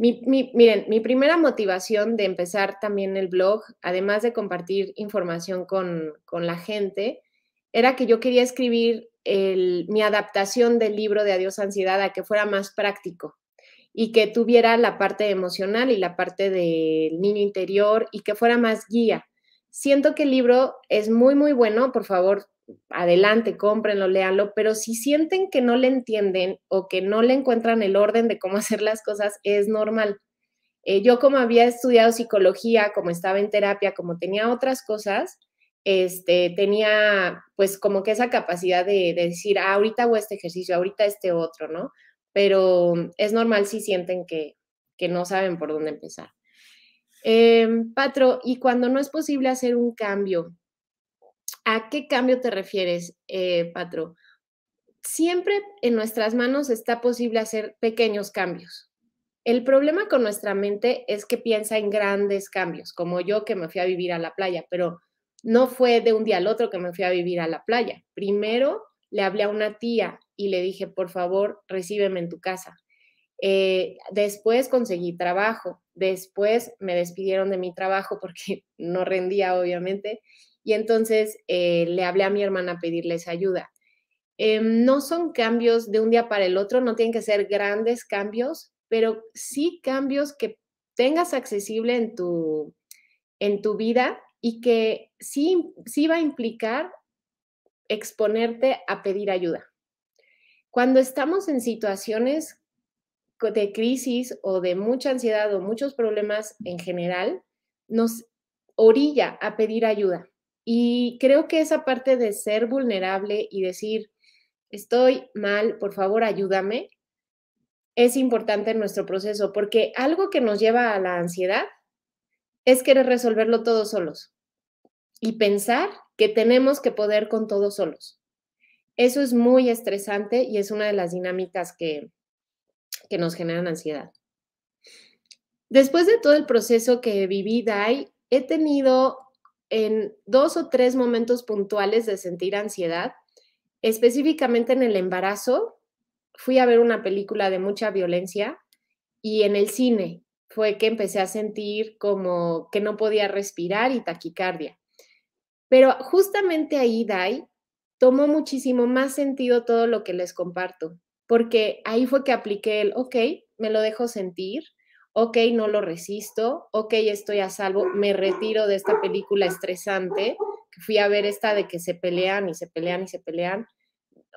mi, miren, mi primera motivación de empezar también el blog, además de compartir información con, la gente, era que yo quería escribir mi adaptación del libro de Adiós Ansiedad a que fuera más práctico y que tuviera la parte emocional y la parte del niño interior y que fuera más guía. Siento que el libro es muy, muy bueno, por favor, adelante, cómprenlo, léanlo, pero si sienten que no le entienden o que no le encuentran el orden de cómo hacer las cosas, es normal. Eh, yo como había estudiado psicología, como estaba en terapia, como tenía otras cosas, este, tenía pues como que esa capacidad de, decir, ah, ahorita hago este ejercicio, ahorita este otro, ¿no? Pero mm, es normal si sienten que, que no saben por dónde empezar. Em, Patro, ¿y cuando no es posible hacer un cambio? ¿A qué cambio te refieres, eh, Patro? Siempre en nuestras manos está posible hacer pequeños cambios. El problema con nuestra mente es que piensa en grandes cambios, como yo que me fui a vivir a la playa, pero no fue de un día al otro que me fui a vivir a la playa. Primero le hablé a una tía y le dije, por favor, recíbeme en tu casa. Eh, después conseguí trabajo, después me despidieron de mi trabajo porque no rendía, obviamente. Y entonces eh, le hablé a mi hermana a pedirles ayuda. Em, no son cambios de un día para el otro, no tienen que ser grandes cambios, pero sí cambios que tengas accesible en tu, en tu vida y que sí, sí va a implicar exponerte a pedir ayuda. Cuando estamos en situaciones de crisis o de mucha ansiedad o muchos problemas en general, nos orilla a pedir ayuda. Y creo que esa parte de ser vulnerable y decir, estoy mal, por favor ayúdame, es importante en nuestro proceso, porque algo que nos lleva a la ansiedad es querer resolverlo todos solos y pensar que tenemos que poder con todos solos. Eso es muy estresante y es una de las dinámicas que, que nos generan ansiedad. Después de todo el proceso que viví, Dai, he tenido en dos o tres momentos puntuales de sentir ansiedad, específicamente en el embarazo, fui a ver una película de mucha violencia y en el cine fue que empecé a sentir como que no podía respirar y taquicardia. Pero justamente ahí, Dai, tomó muchísimo más sentido todo lo que les comparto, porque ahí fue que apliqué el, ok, me lo dejo sentir, ok, no lo resisto, ok, estoy a salvo, me retiro de esta película estresante, que fui a ver esta de que se pelean y se pelean y se pelean,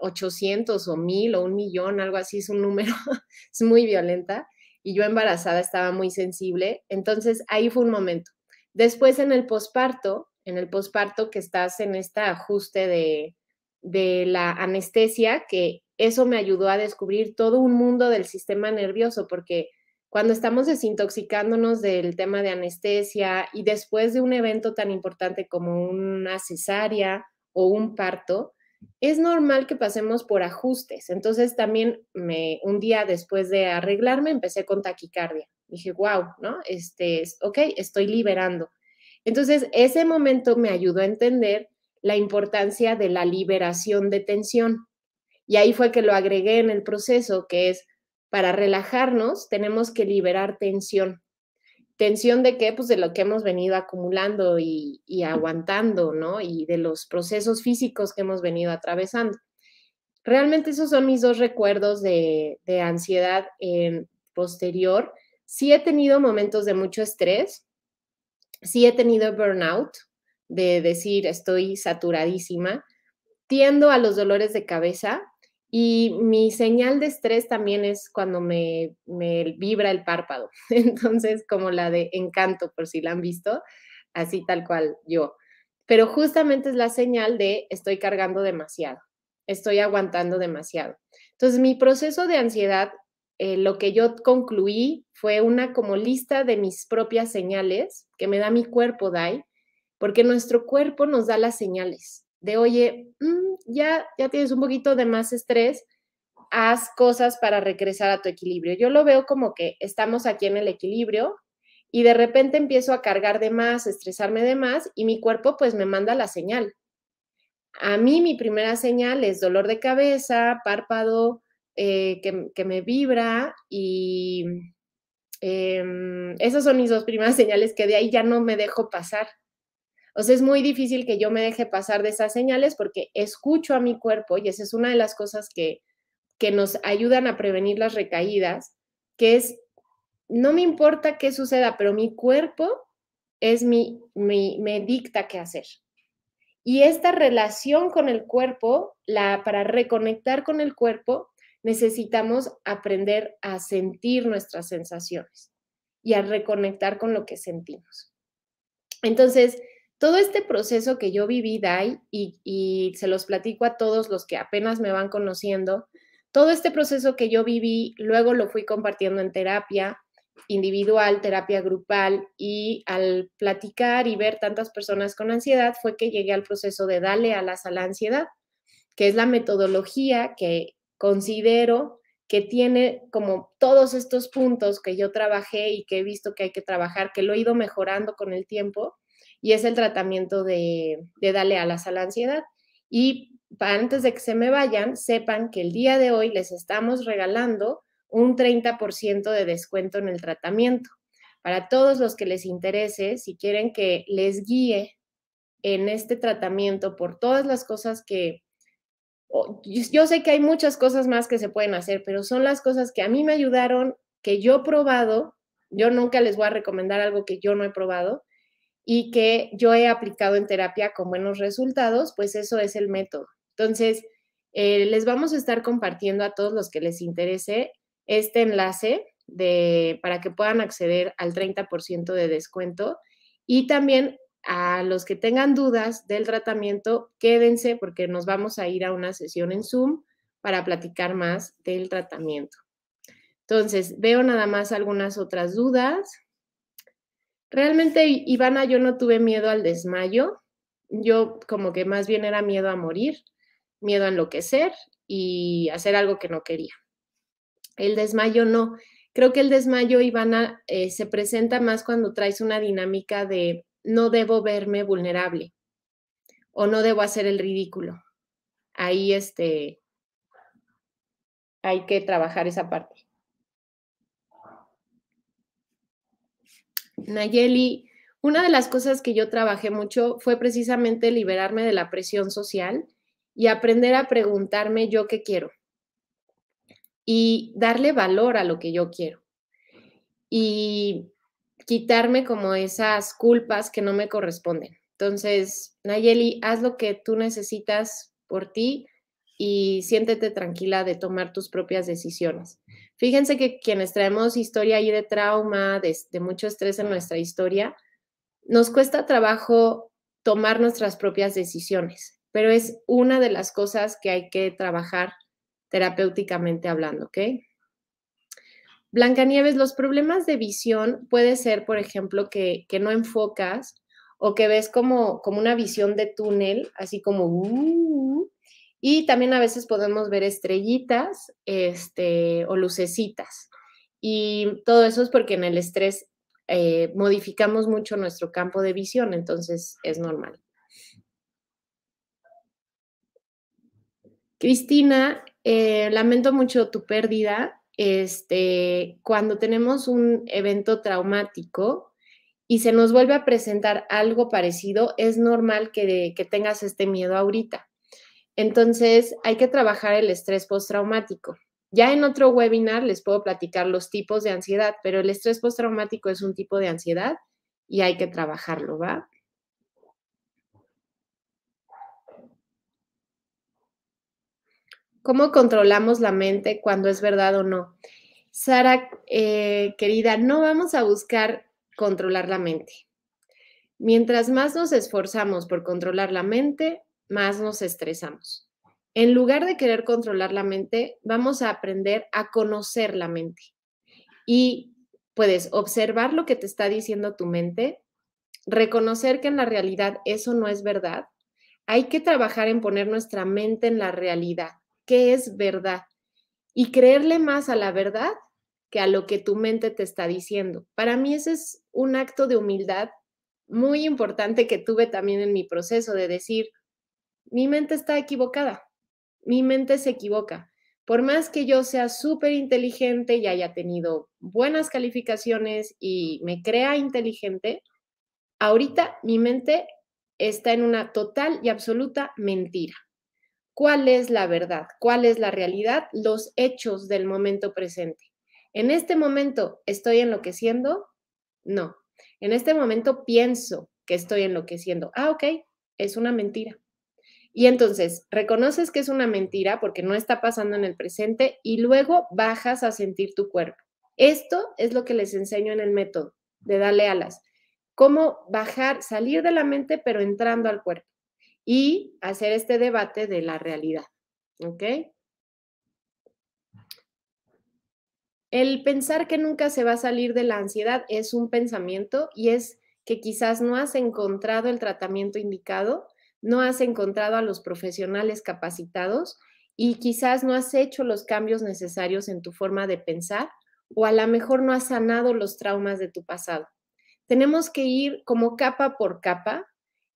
800 o 1000 o un millón, algo así es un número, es muy violenta, y yo embarazada estaba muy sensible, entonces ahí fue un momento. Después en el posparto, en el posparto que estás en este ajuste de, de la anestesia, que eso me ayudó a descubrir todo un mundo del sistema nervioso, porque cuando estamos desintoxicándonos del tema de anestesia y después de un evento tan importante como una cesárea o un parto, es normal que pasemos por ajustes. Entonces también me, un día después de arreglarme empecé con taquicardia. Dije, wow, ¿no? Este, ok, estoy liberando. Entonces ese momento me ayudó a entender la importancia de la liberación de tensión. Y ahí fue que lo agregué en el proceso, que es para relajarnos tenemos que liberar tensión. ¿Tensión de qué? Pues de lo que hemos venido acumulando y, aguantando, ¿no? Y de los procesos físicos que hemos venido atravesando. Realmente esos son mis dos recuerdos de, ansiedad posterior. Sí he tenido momentos de mucho estrés, sí he tenido burnout, de decir estoy saturadísima, tiendo a los dolores de cabeza, y mi señal de estrés también es cuando me, vibra el párpado. Entonces, como la de encanto, por si la han visto, así tal cual yo. Pero justamente es la señal de estoy cargando demasiado, estoy aguantando demasiado. Entonces, mi proceso de ansiedad, eh, lo que yo concluí fue una como lista de mis propias señales que me da mi cuerpo, Dai, porque nuestro cuerpo nos da las señales de, oye, mm, ya, ya tienes un poquito de más estrés, haz cosas para regresar a tu equilibrio. Yo lo veo como que estamos aquí en el equilibrio y de repente empiezo a cargar de más, estresarme de más y mi cuerpo pues me manda la señal. A mí mi primera señal es dolor de cabeza, párpado eh, que, me vibra y em, esas son mis dos primeras señales que de ahí ya no me dejo pasar o sea, es muy difícil que yo me deje pasar de esas señales porque escucho a mi cuerpo y esa es una de las cosas que, nos ayudan a prevenir las recaídas, que es, no me importa qué suceda, pero mi cuerpo es mi, me dicta qué hacer. Y esta relación con el cuerpo, la, para reconectar con el cuerpo, necesitamos aprender a sentir nuestras sensaciones y a reconectar con lo que sentimos. Entonces, todo este proceso que yo viví, Dai, y, se los platico a todos los que apenas me van conociendo, todo este proceso que yo viví, luego lo fui compartiendo en terapia individual, terapia grupal, y al platicar y ver tantas personas con ansiedad, fue que llegué al proceso de darle a la ansiedad, que es la metodología que considero que tiene como todos estos puntos que yo trabajé y que he visto que hay que trabajar, que lo he ido mejorando con el tiempo, y es el tratamiento de, de darle alas a la ansiedad. Y antes de que se me vayan, sepan que el día de hoy les estamos regalando un 30% de descuento en el tratamiento. Para todos los que les interese, si quieren que les guíe en este tratamiento por todas las cosas que, yo sé que hay muchas cosas más que se pueden hacer, pero son las cosas que a mí me ayudaron, que yo he probado, yo nunca les voy a recomendar algo que yo no he probado, y que yo he aplicado en terapia con buenos resultados, pues eso es el método. Entonces, eh, les vamos a estar compartiendo a todos los que les interese este enlace de, para que puedan acceder al 30% de descuento y también a los que tengan dudas del tratamiento, quédense porque nos vamos a ir a una sesión en Zoom para platicar más del tratamiento. Entonces, veo nada más algunas otras dudas. Realmente, Ivana, yo no tuve miedo al desmayo. Yo como que más bien era miedo a morir, miedo a enloquecer y hacer algo que no quería. El desmayo no. Creo que el desmayo, Ivana, eh, se presenta más cuando traes una dinámica de no debo verme vulnerable o no debo hacer el ridículo. Ahí este, hay que trabajar esa parte. Nayeli, una de las cosas que yo trabajé mucho fue precisamente liberarme de la presión social y aprender a preguntarme yo qué quiero y darle valor a lo que yo quiero y quitarme como esas culpas que no me corresponden. Entonces, Nayeli, haz lo que tú necesitas por ti y siéntete tranquila de tomar tus propias decisiones. Fíjense que quienes traemos historia ahí de trauma, de, mucho estrés en nuestra historia, nos cuesta trabajo tomar nuestras propias decisiones, pero es una de las cosas que hay que trabajar terapéuticamente hablando, ¿ok? Blancanieves, los problemas de visión puede ser, por ejemplo, que, no enfocas o que ves como, como, una visión de túnel, así como, uh, y también a veces podemos ver estrellitas este, o lucecitas. Y todo eso es porque en el estrés eh, modificamos mucho nuestro campo de visión, entonces es normal. Cristina, eh, lamento mucho tu pérdida. Este, cuando tenemos un evento traumático y se nos vuelve a presentar algo parecido, es normal que tengas este miedo ahorita. Entonces, hay que trabajar el estrés postraumático. Ya en otro webinar les puedo platicar los tipos de ansiedad, pero el estrés postraumático es un tipo de ansiedad y hay que trabajarlo, ¿va? ¿Cómo controlamos la mente cuando es verdad o no? Sara, eh, querida, no vamos a buscar controlar la mente. Mientras más nos esforzamos por controlar la mente, más nos estresamos. En lugar de querer controlar la mente, vamos a aprender a conocer la mente. Y puedes observar lo que te está diciendo tu mente, reconocer que en la realidad eso no es verdad. Hay que trabajar en poner nuestra mente en la realidad, qué es verdad, y creerle más a la verdad que a lo que tu mente te está diciendo. Para mí ese es un acto de humildad muy importante que tuve también en mi proceso de decir, mi mente está equivocada, mi mente se equivoca. Por más que yo sea súper inteligente y haya tenido buenas calificaciones y me crea inteligente, ahorita mi mente está en una total y absoluta mentira. ¿Cuál es la verdad? ¿Cuál es la realidad? Los hechos del momento presente. ¿En este momento estoy enloqueciendo? No. En este momento pienso que estoy enloqueciendo. Ah, ok, es una mentira. Y entonces reconoces que es una mentira porque no está pasando en el presente y luego bajas a sentir tu cuerpo. Esto es lo que les enseño en el método de Dale Alas. Cómo bajar, salir de la mente pero entrando al cuerpo y hacer este debate de la realidad. ¿Ok? El pensar que nunca se va a salir de la ansiedad es un pensamiento y es que quizás no has encontrado el tratamiento indicado no has encontrado a los profesionales capacitados y quizás no has hecho los cambios necesarios en tu forma de pensar o a lo mejor no has sanado los traumas de tu pasado. Tenemos que ir como capa por capa,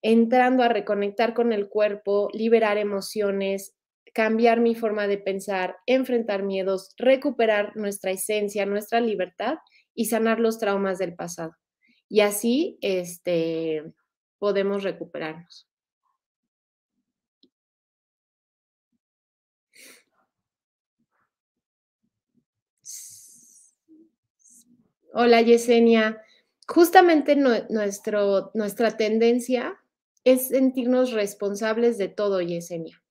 entrando a reconectar con el cuerpo, liberar emociones, cambiar mi forma de pensar, enfrentar miedos, recuperar nuestra esencia, nuestra libertad y sanar los traumas del pasado. Y así este, podemos recuperarnos. Hola Yesenia. Justamente nuestro, nuestra tendencia es sentirnos responsables de todo, Yesenia.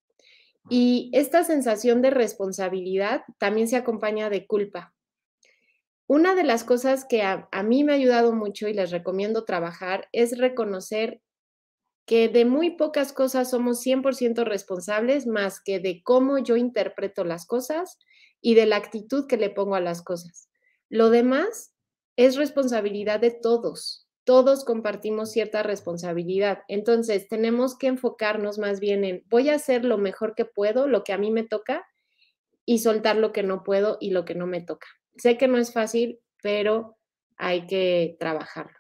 Y esta sensación de responsabilidad también se acompaña de culpa. Una de las cosas que a, a mí me ha ayudado mucho y les recomiendo trabajar es reconocer que de muy pocas cosas somos 100% responsables más que de cómo yo interpreto las cosas y de la actitud que le pongo a las cosas. Lo demás es responsabilidad de todos. Todos compartimos cierta responsabilidad. Entonces, tenemos que enfocarnos más bien en voy a hacer lo mejor que puedo, lo que a mí me toca, y soltar lo que no puedo y lo que no me toca. Sé que no es fácil, pero hay que trabajarlo.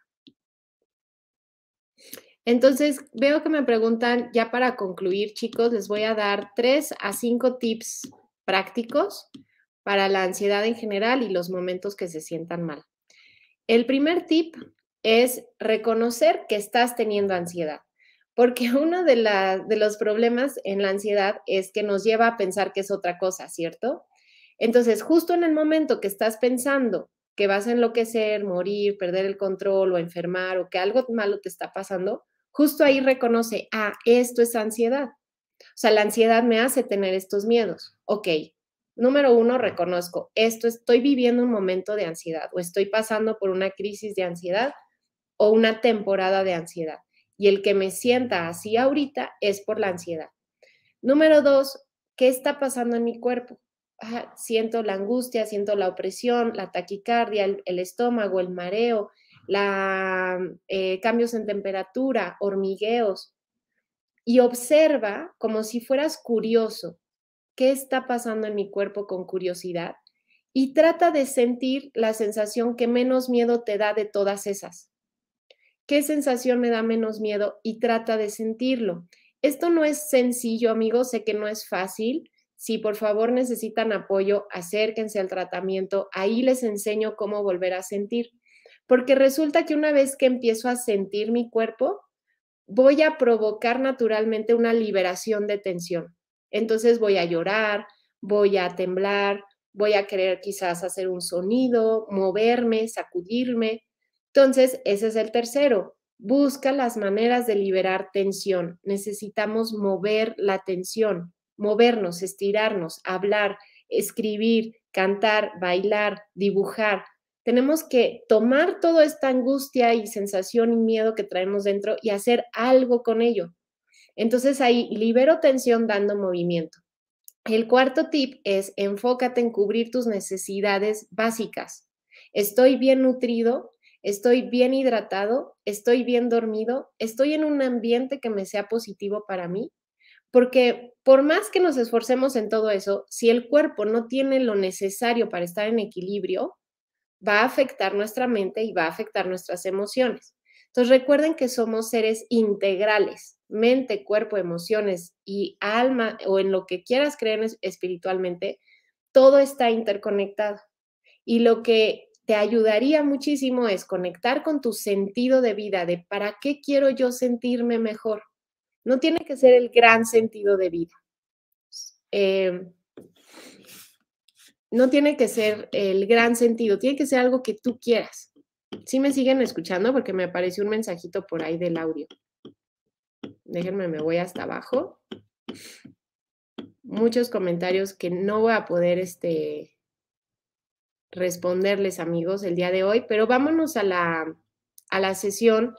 Entonces, veo que me preguntan, ya para concluir, chicos, les voy a dar tres a cinco tips prácticos para la ansiedad en general y los momentos que se sientan mal. El primer tip es reconocer que estás teniendo ansiedad, porque uno de, los problemas en la ansiedad es que nos lleva a pensar que es otra cosa, ¿cierto? Entonces, justo en el momento que estás pensando que vas a enloquecer, morir, perder el control o enfermar o que algo malo te está pasando, justo ahí reconoce, ah, esto es ansiedad. O sea, la ansiedad me hace tener estos miedos. Ok, número uno, reconozco esto, estoy viviendo un momento de ansiedad o estoy pasando por una crisis de ansiedad o una temporada de ansiedad. Y el que me sienta así ahorita es por la ansiedad. Número dos, ¿qué está pasando en mi cuerpo? siento la angustia, siento la opresión, la taquicardia, el, estómago, el mareo, la, eh, cambios en temperatura, hormigueos. Y observa como si fueras curioso qué está pasando en mi cuerpo con curiosidad y trata de sentir la sensación que menos miedo te da de todas esas. ¿Qué sensación me da menos miedo? Y trata de sentirlo. Esto no es sencillo, amigos, sé que no es fácil. Si por favor necesitan apoyo, acérquense al tratamiento. Ahí les enseño cómo volver a sentir. Porque resulta que una vez que empiezo a sentir mi cuerpo, voy a provocar naturalmente una liberación de tensión. Entonces voy a llorar, voy a temblar, voy a querer quizás hacer un sonido, moverme, sacudirme. Entonces, ese es el tercero. Busca las maneras de liberar tensión. Necesitamos mover la tensión, movernos, estirarnos, hablar, escribir, cantar, bailar, dibujar. Tenemos que tomar toda esta angustia y sensación y miedo que traemos dentro y hacer algo con ello. Entonces ahí libero tensión dando movimiento. El cuarto tip es enfócate en cubrir tus necesidades básicas. Estoy bien nutrido, estoy bien hidratado, estoy bien dormido, estoy en un ambiente que me sea positivo para mí, porque por más que nos esforcemos en todo eso, si el cuerpo no tiene lo necesario para estar en equilibrio, va a afectar nuestra mente y va a afectar nuestras emociones. Entonces recuerden que somos seres integrales mente, cuerpo, emociones y alma o en lo que quieras creer espiritualmente, todo está interconectado. Y lo que te ayudaría muchísimo es conectar con tu sentido de vida, de para qué quiero yo sentirme mejor. No tiene que ser el gran sentido de vida. Em, no tiene que ser el gran sentido, tiene que ser algo que tú quieras. Si me siguen escuchando porque me apareció un mensajito por ahí del audio. Déjenme, me voy hasta abajo. Muchos comentarios que no voy a poder este, responderles, amigos, el día de hoy, pero vámonos a la, sesión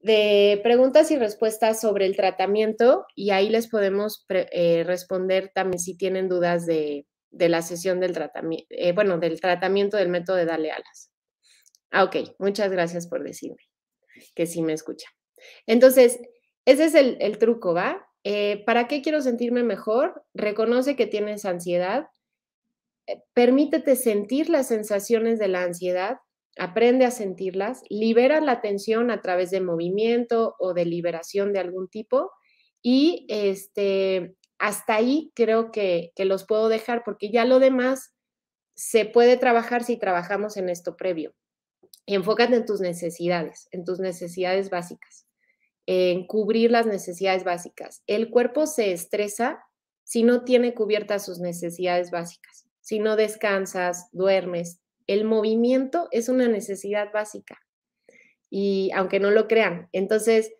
de preguntas y respuestas sobre el tratamiento y ahí les podemos eh, responder también si tienen dudas de, la sesión del tratamiento, eh, bueno, del tratamiento del método de Dale Alas. Ah, ok, muchas gracias por decirme que sí me escucha. Entonces, ese es el, truco, ¿va? Eh, ¿Para qué quiero sentirme mejor? Reconoce que tienes ansiedad. Eh, permítete sentir las sensaciones de la ansiedad. Aprende a sentirlas. Libera la tensión a través de movimiento o de liberación de algún tipo. Y este, hasta ahí creo que, los puedo dejar porque ya lo demás se puede trabajar si trabajamos en esto previo. enfócate en tus necesidades, en tus necesidades básicas en cubrir las necesidades básicas. El cuerpo se estresa si no tiene cubiertas sus necesidades básicas, si no descansas, duermes. El movimiento es una necesidad básica y aunque no lo crean. Entonces,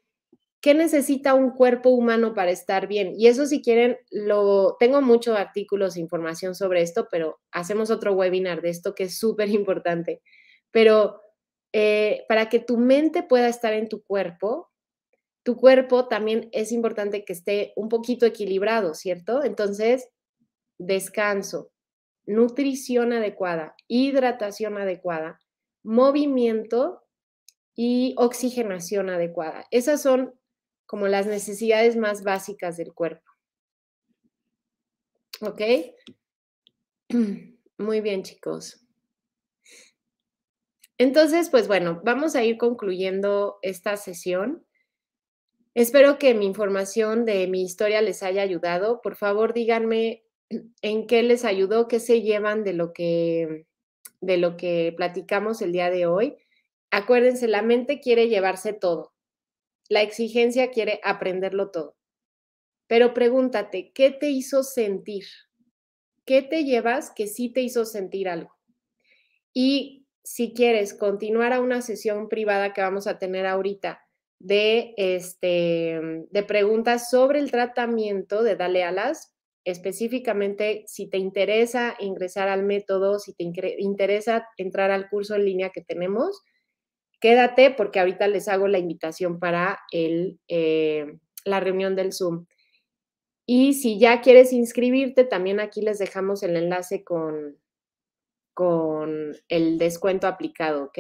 ¿qué necesita un cuerpo humano para estar bien? Y eso si quieren, lo tengo muchos artículos, información sobre esto, pero hacemos otro webinar de esto que es súper importante. Pero eh, para que tu mente pueda estar en tu cuerpo, tu cuerpo también es importante que esté un poquito equilibrado, ¿cierto? Entonces, descanso, nutrición adecuada, hidratación adecuada, movimiento y oxigenación adecuada. Esas son como las necesidades más básicas del cuerpo. ¿Ok? Muy bien, chicos. Entonces, pues bueno, vamos a ir concluyendo esta sesión. Espero que mi información de mi historia les haya ayudado. Por favor, díganme en qué les ayudó, qué se llevan de lo que, de lo que platicamos el día de hoy. Acuérdense, la mente quiere llevarse todo. La exigencia quiere aprenderlo todo. Pero pregúntate, ¿qué te hizo sentir? ¿Qué te llevas que sí te hizo sentir algo? Y si quieres continuar a una sesión privada que vamos a tener ahorita de, este, de preguntas sobre el tratamiento de Dale Alas, específicamente si te interesa ingresar al método, si te interesa entrar al curso en línea que tenemos, quédate porque ahorita les hago la invitación para el, eh, la reunión del Zoom. Y si ya quieres inscribirte, también aquí les dejamos el enlace con, con el descuento aplicado, ¿ok?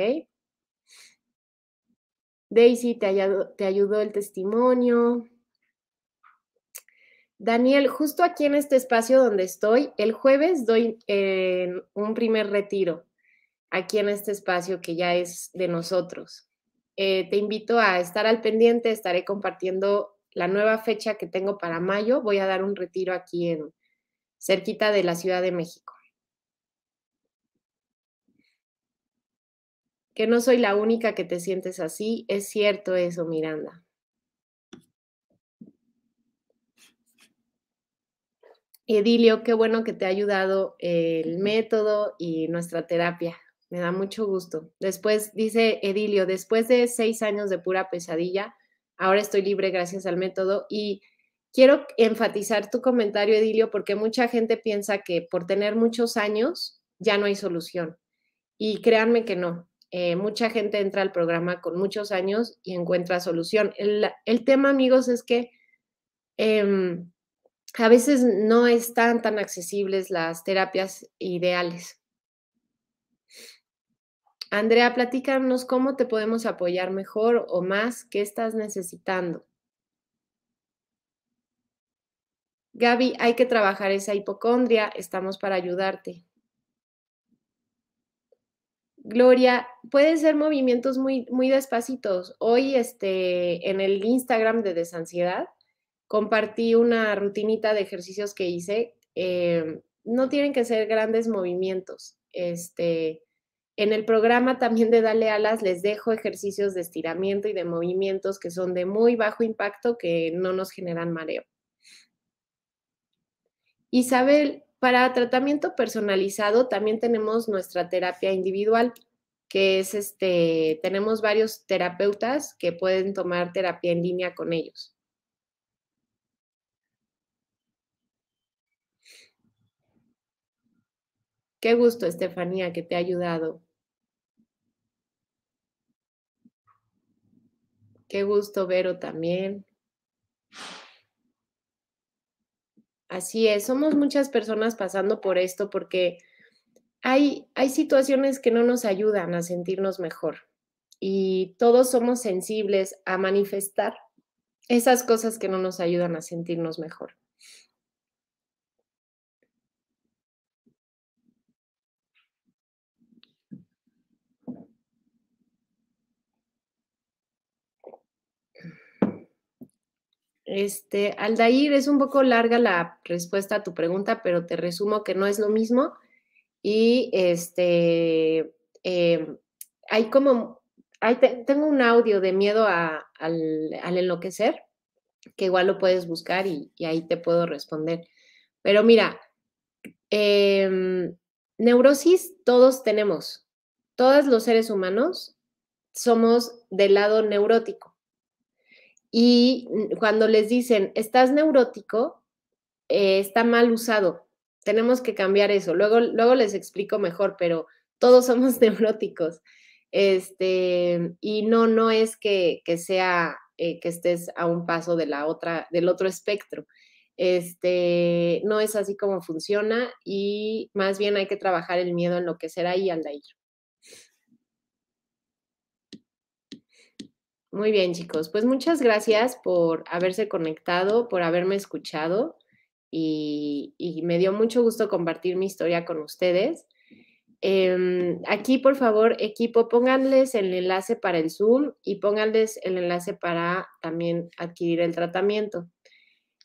Daisy, te ayudó, te el testimonio. Daniel, justo aquí en este espacio donde estoy, el jueves doy eh, un primer retiro, aquí en este espacio que ya es de nosotros. Eh, te invito a estar al pendiente, estaré compartiendo la nueva fecha que tengo para mayo. Voy a dar un retiro aquí en cerquita de la Ciudad de México. que no soy la única que te sientes así. Es cierto eso, Miranda. Edilio, qué bueno que te ha ayudado el método y nuestra terapia. Me da mucho gusto. Después, dice Edilio, después de seis años de pura pesadilla, ahora estoy libre gracias al método y quiero enfatizar tu comentario, Edilio, porque mucha gente piensa que por tener muchos años ya no hay solución. Y créanme que no. Eh, mucha gente entra al programa con muchos años y encuentra solución. El, tema, amigos, es que em, a veces no están tan accesibles las terapias ideales. Andrea, platícanos cómo te podemos apoyar mejor o más, qué estás necesitando. Gaby, hay que trabajar esa hipocondria, estamos para ayudarte. Gloria, pueden ser movimientos muy, muy despacitos. Hoy este, en el Instagram de Desansiedad compartí una rutinita de ejercicios que hice. Em, no tienen que ser grandes movimientos. Este, en el programa también de Dale Alas les dejo ejercicios de estiramiento y de movimientos que son de muy bajo impacto que no nos generan mareo. Isabel, para tratamiento personalizado también tenemos nuestra terapia individual, que es este, tenemos varios terapeutas que pueden tomar terapia en línea con ellos. Qué gusto, Estefanía, que te ha ayudado. Qué gusto, Vero, también. Así es, somos muchas personas pasando por esto porque hay, hay situaciones que no nos ayudan a sentirnos mejor y todos somos sensibles a manifestar esas cosas que no nos ayudan a sentirnos mejor. Este, Aldair, es un poco larga la respuesta a tu pregunta, pero te resumo que no es lo mismo. Y este, eh, hay como, tengo un audio de miedo al, enloquecer, que igual lo puedes buscar y, ahí te puedo responder. Pero mira, em, neurosis todos tenemos, todos los seres humanos somos del lado neurótico. Y cuando les dicen, estás neurótico, eh, está mal usado. Tenemos que cambiar eso. Luego, luego les explico mejor, pero todos somos neuróticos. Este, y no, no es que, sea eh, que estés a un paso de la otra, del otro espectro. Este, no es así como funciona y más bien hay que trabajar el miedo en lo que será y al daño. Muy bien, chicos. Pues muchas gracias por haberse conectado, por haberme escuchado y, me dio mucho gusto compartir mi historia con ustedes. Em, aquí, por favor, equipo, pónganles el enlace para el Zoom y pónganles el enlace para también adquirir el tratamiento.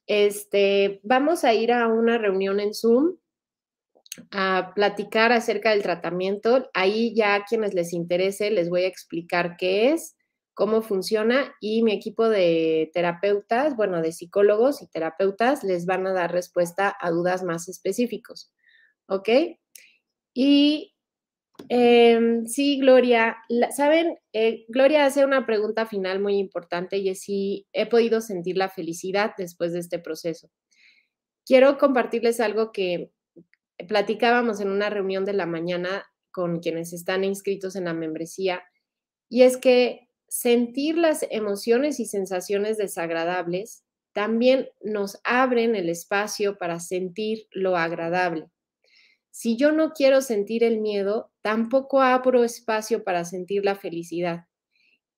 Este, vamos a ir a una reunión en Zoom a platicar acerca del tratamiento. Ahí ya a quienes les interese les voy a explicar qué es cómo funciona y mi equipo de terapeutas, bueno, de psicólogos y terapeutas les van a dar respuesta a dudas más específicos. ¿Ok? Y em, sí, Gloria, saben, eh, Gloria hace una pregunta final muy importante y es si he podido sentir la felicidad después de este proceso. Quiero compartirles algo que platicábamos en una reunión de la mañana con quienes están inscritos en la membresía y es que sentir las emociones y sensaciones desagradables también nos abren el espacio para sentir lo agradable. Si yo no quiero sentir el miedo, tampoco abro espacio para sentir la felicidad.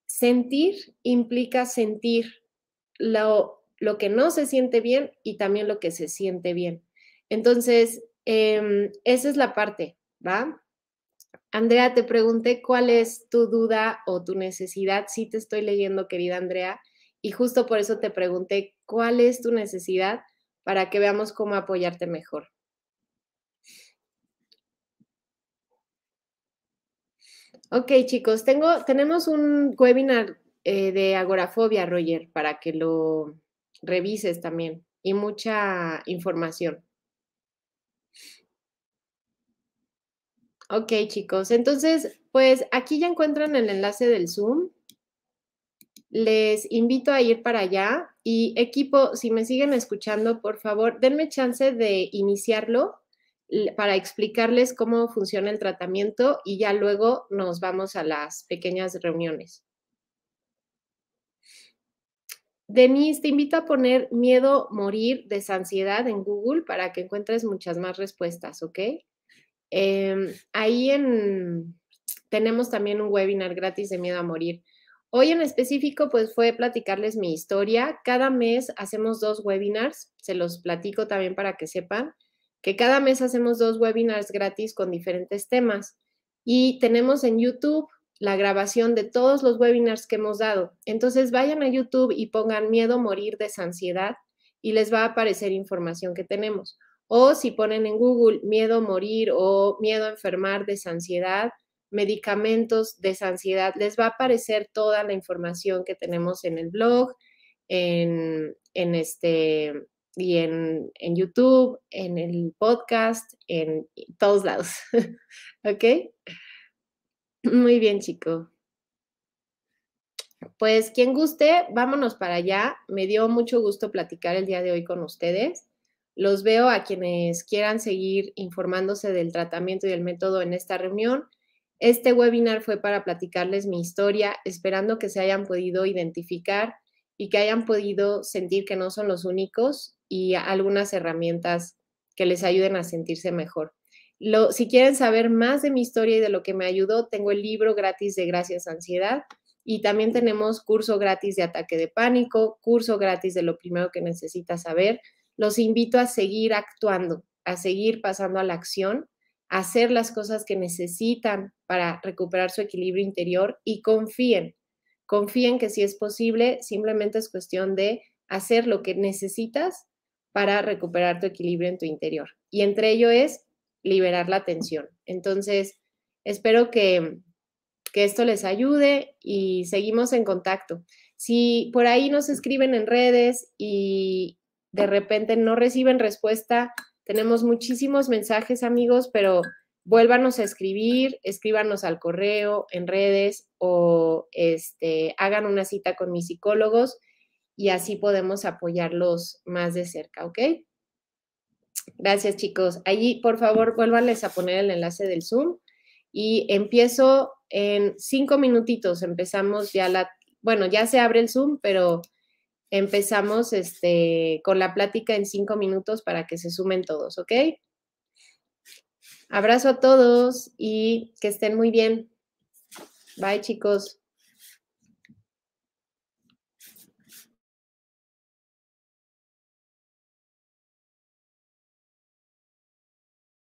Sentir implica sentir lo, que no se siente bien y también lo que se siente bien. Entonces, em, esa es la parte, ¿va? Andrea, te pregunté cuál es tu duda o tu necesidad. Sí te estoy leyendo, querida Andrea, y justo por eso te pregunté cuál es tu necesidad para que veamos cómo apoyarte mejor. Ok, chicos, tengo, tenemos un webinar eh, de agorafobia, Roger, para que lo revises también y mucha información. Ok, chicos. Entonces, pues aquí ya encuentran el enlace del Zoom. Les invito a ir para allá. Y equipo, si me siguen escuchando, por favor, denme chance de iniciarlo para explicarles cómo funciona el tratamiento y ya luego nos vamos a las pequeñas reuniones. Denise, te invito a poner miedo, morir, de ansiedad en Google para que encuentres muchas más respuestas, ¿ok? Em, ahí en, tenemos también un webinar gratis de miedo a morir. Hoy en específico, pues fue platicarles mi historia. Cada mes hacemos dos webinars, se los platico también para que sepan que cada mes hacemos dos webinars gratis con diferentes temas. Y tenemos en YouTube la grabación de todos los webinars que hemos dado. Entonces vayan a YouTube y pongan miedo a morir de ansiedad y les va a aparecer información que tenemos. O si ponen en Google miedo a morir o miedo a enfermar de ansiedad, medicamentos de ansiedad, les va a aparecer toda la información que tenemos en el blog, en, en este y en, en, YouTube, en el podcast, en todos lados. ¿Ok? Muy bien, chico. Pues quien guste, vámonos para allá. Me dio mucho gusto platicar el día de hoy con ustedes. Los veo a quienes quieran seguir informándose del tratamiento y del método en esta reunión. Este webinar fue para platicarles mi historia, esperando que se hayan podido identificar y que hayan podido sentir que no son los únicos y algunas herramientas que les ayuden a sentirse mejor. si quieren saber más de mi historia y de lo que me ayudó, tengo el libro gratis de Gracias Ansiedad y también tenemos curso gratis de ataque de pánico, curso gratis de lo primero que necesitas saber los invito a seguir actuando, a seguir pasando a la acción, a hacer las cosas que necesitan para recuperar su equilibrio interior y confíen, confíen que si es posible, simplemente es cuestión de hacer lo que necesitas para recuperar tu equilibrio en tu interior. Y entre ello es liberar la tensión. Entonces, espero que, esto les ayude y seguimos en contacto. Si por ahí nos escriben en redes y, de repente no reciben respuesta. Tenemos muchísimos mensajes, amigos, pero vuélvanos a escribir, escríbanos al correo, en redes o este, hagan una cita con mis psicólogos y así podemos apoyarlos más de cerca, ¿ok? Gracias, chicos. Allí, por favor, vuélvanles a poner el enlace del Zoom y empiezo en cinco minutitos. Empezamos ya la, bueno, ya se abre el Zoom, pero empezamos este, con la plática en cinco minutos para que se sumen todos, ¿ok? Abrazo a todos y que estén muy bien. Bye chicos.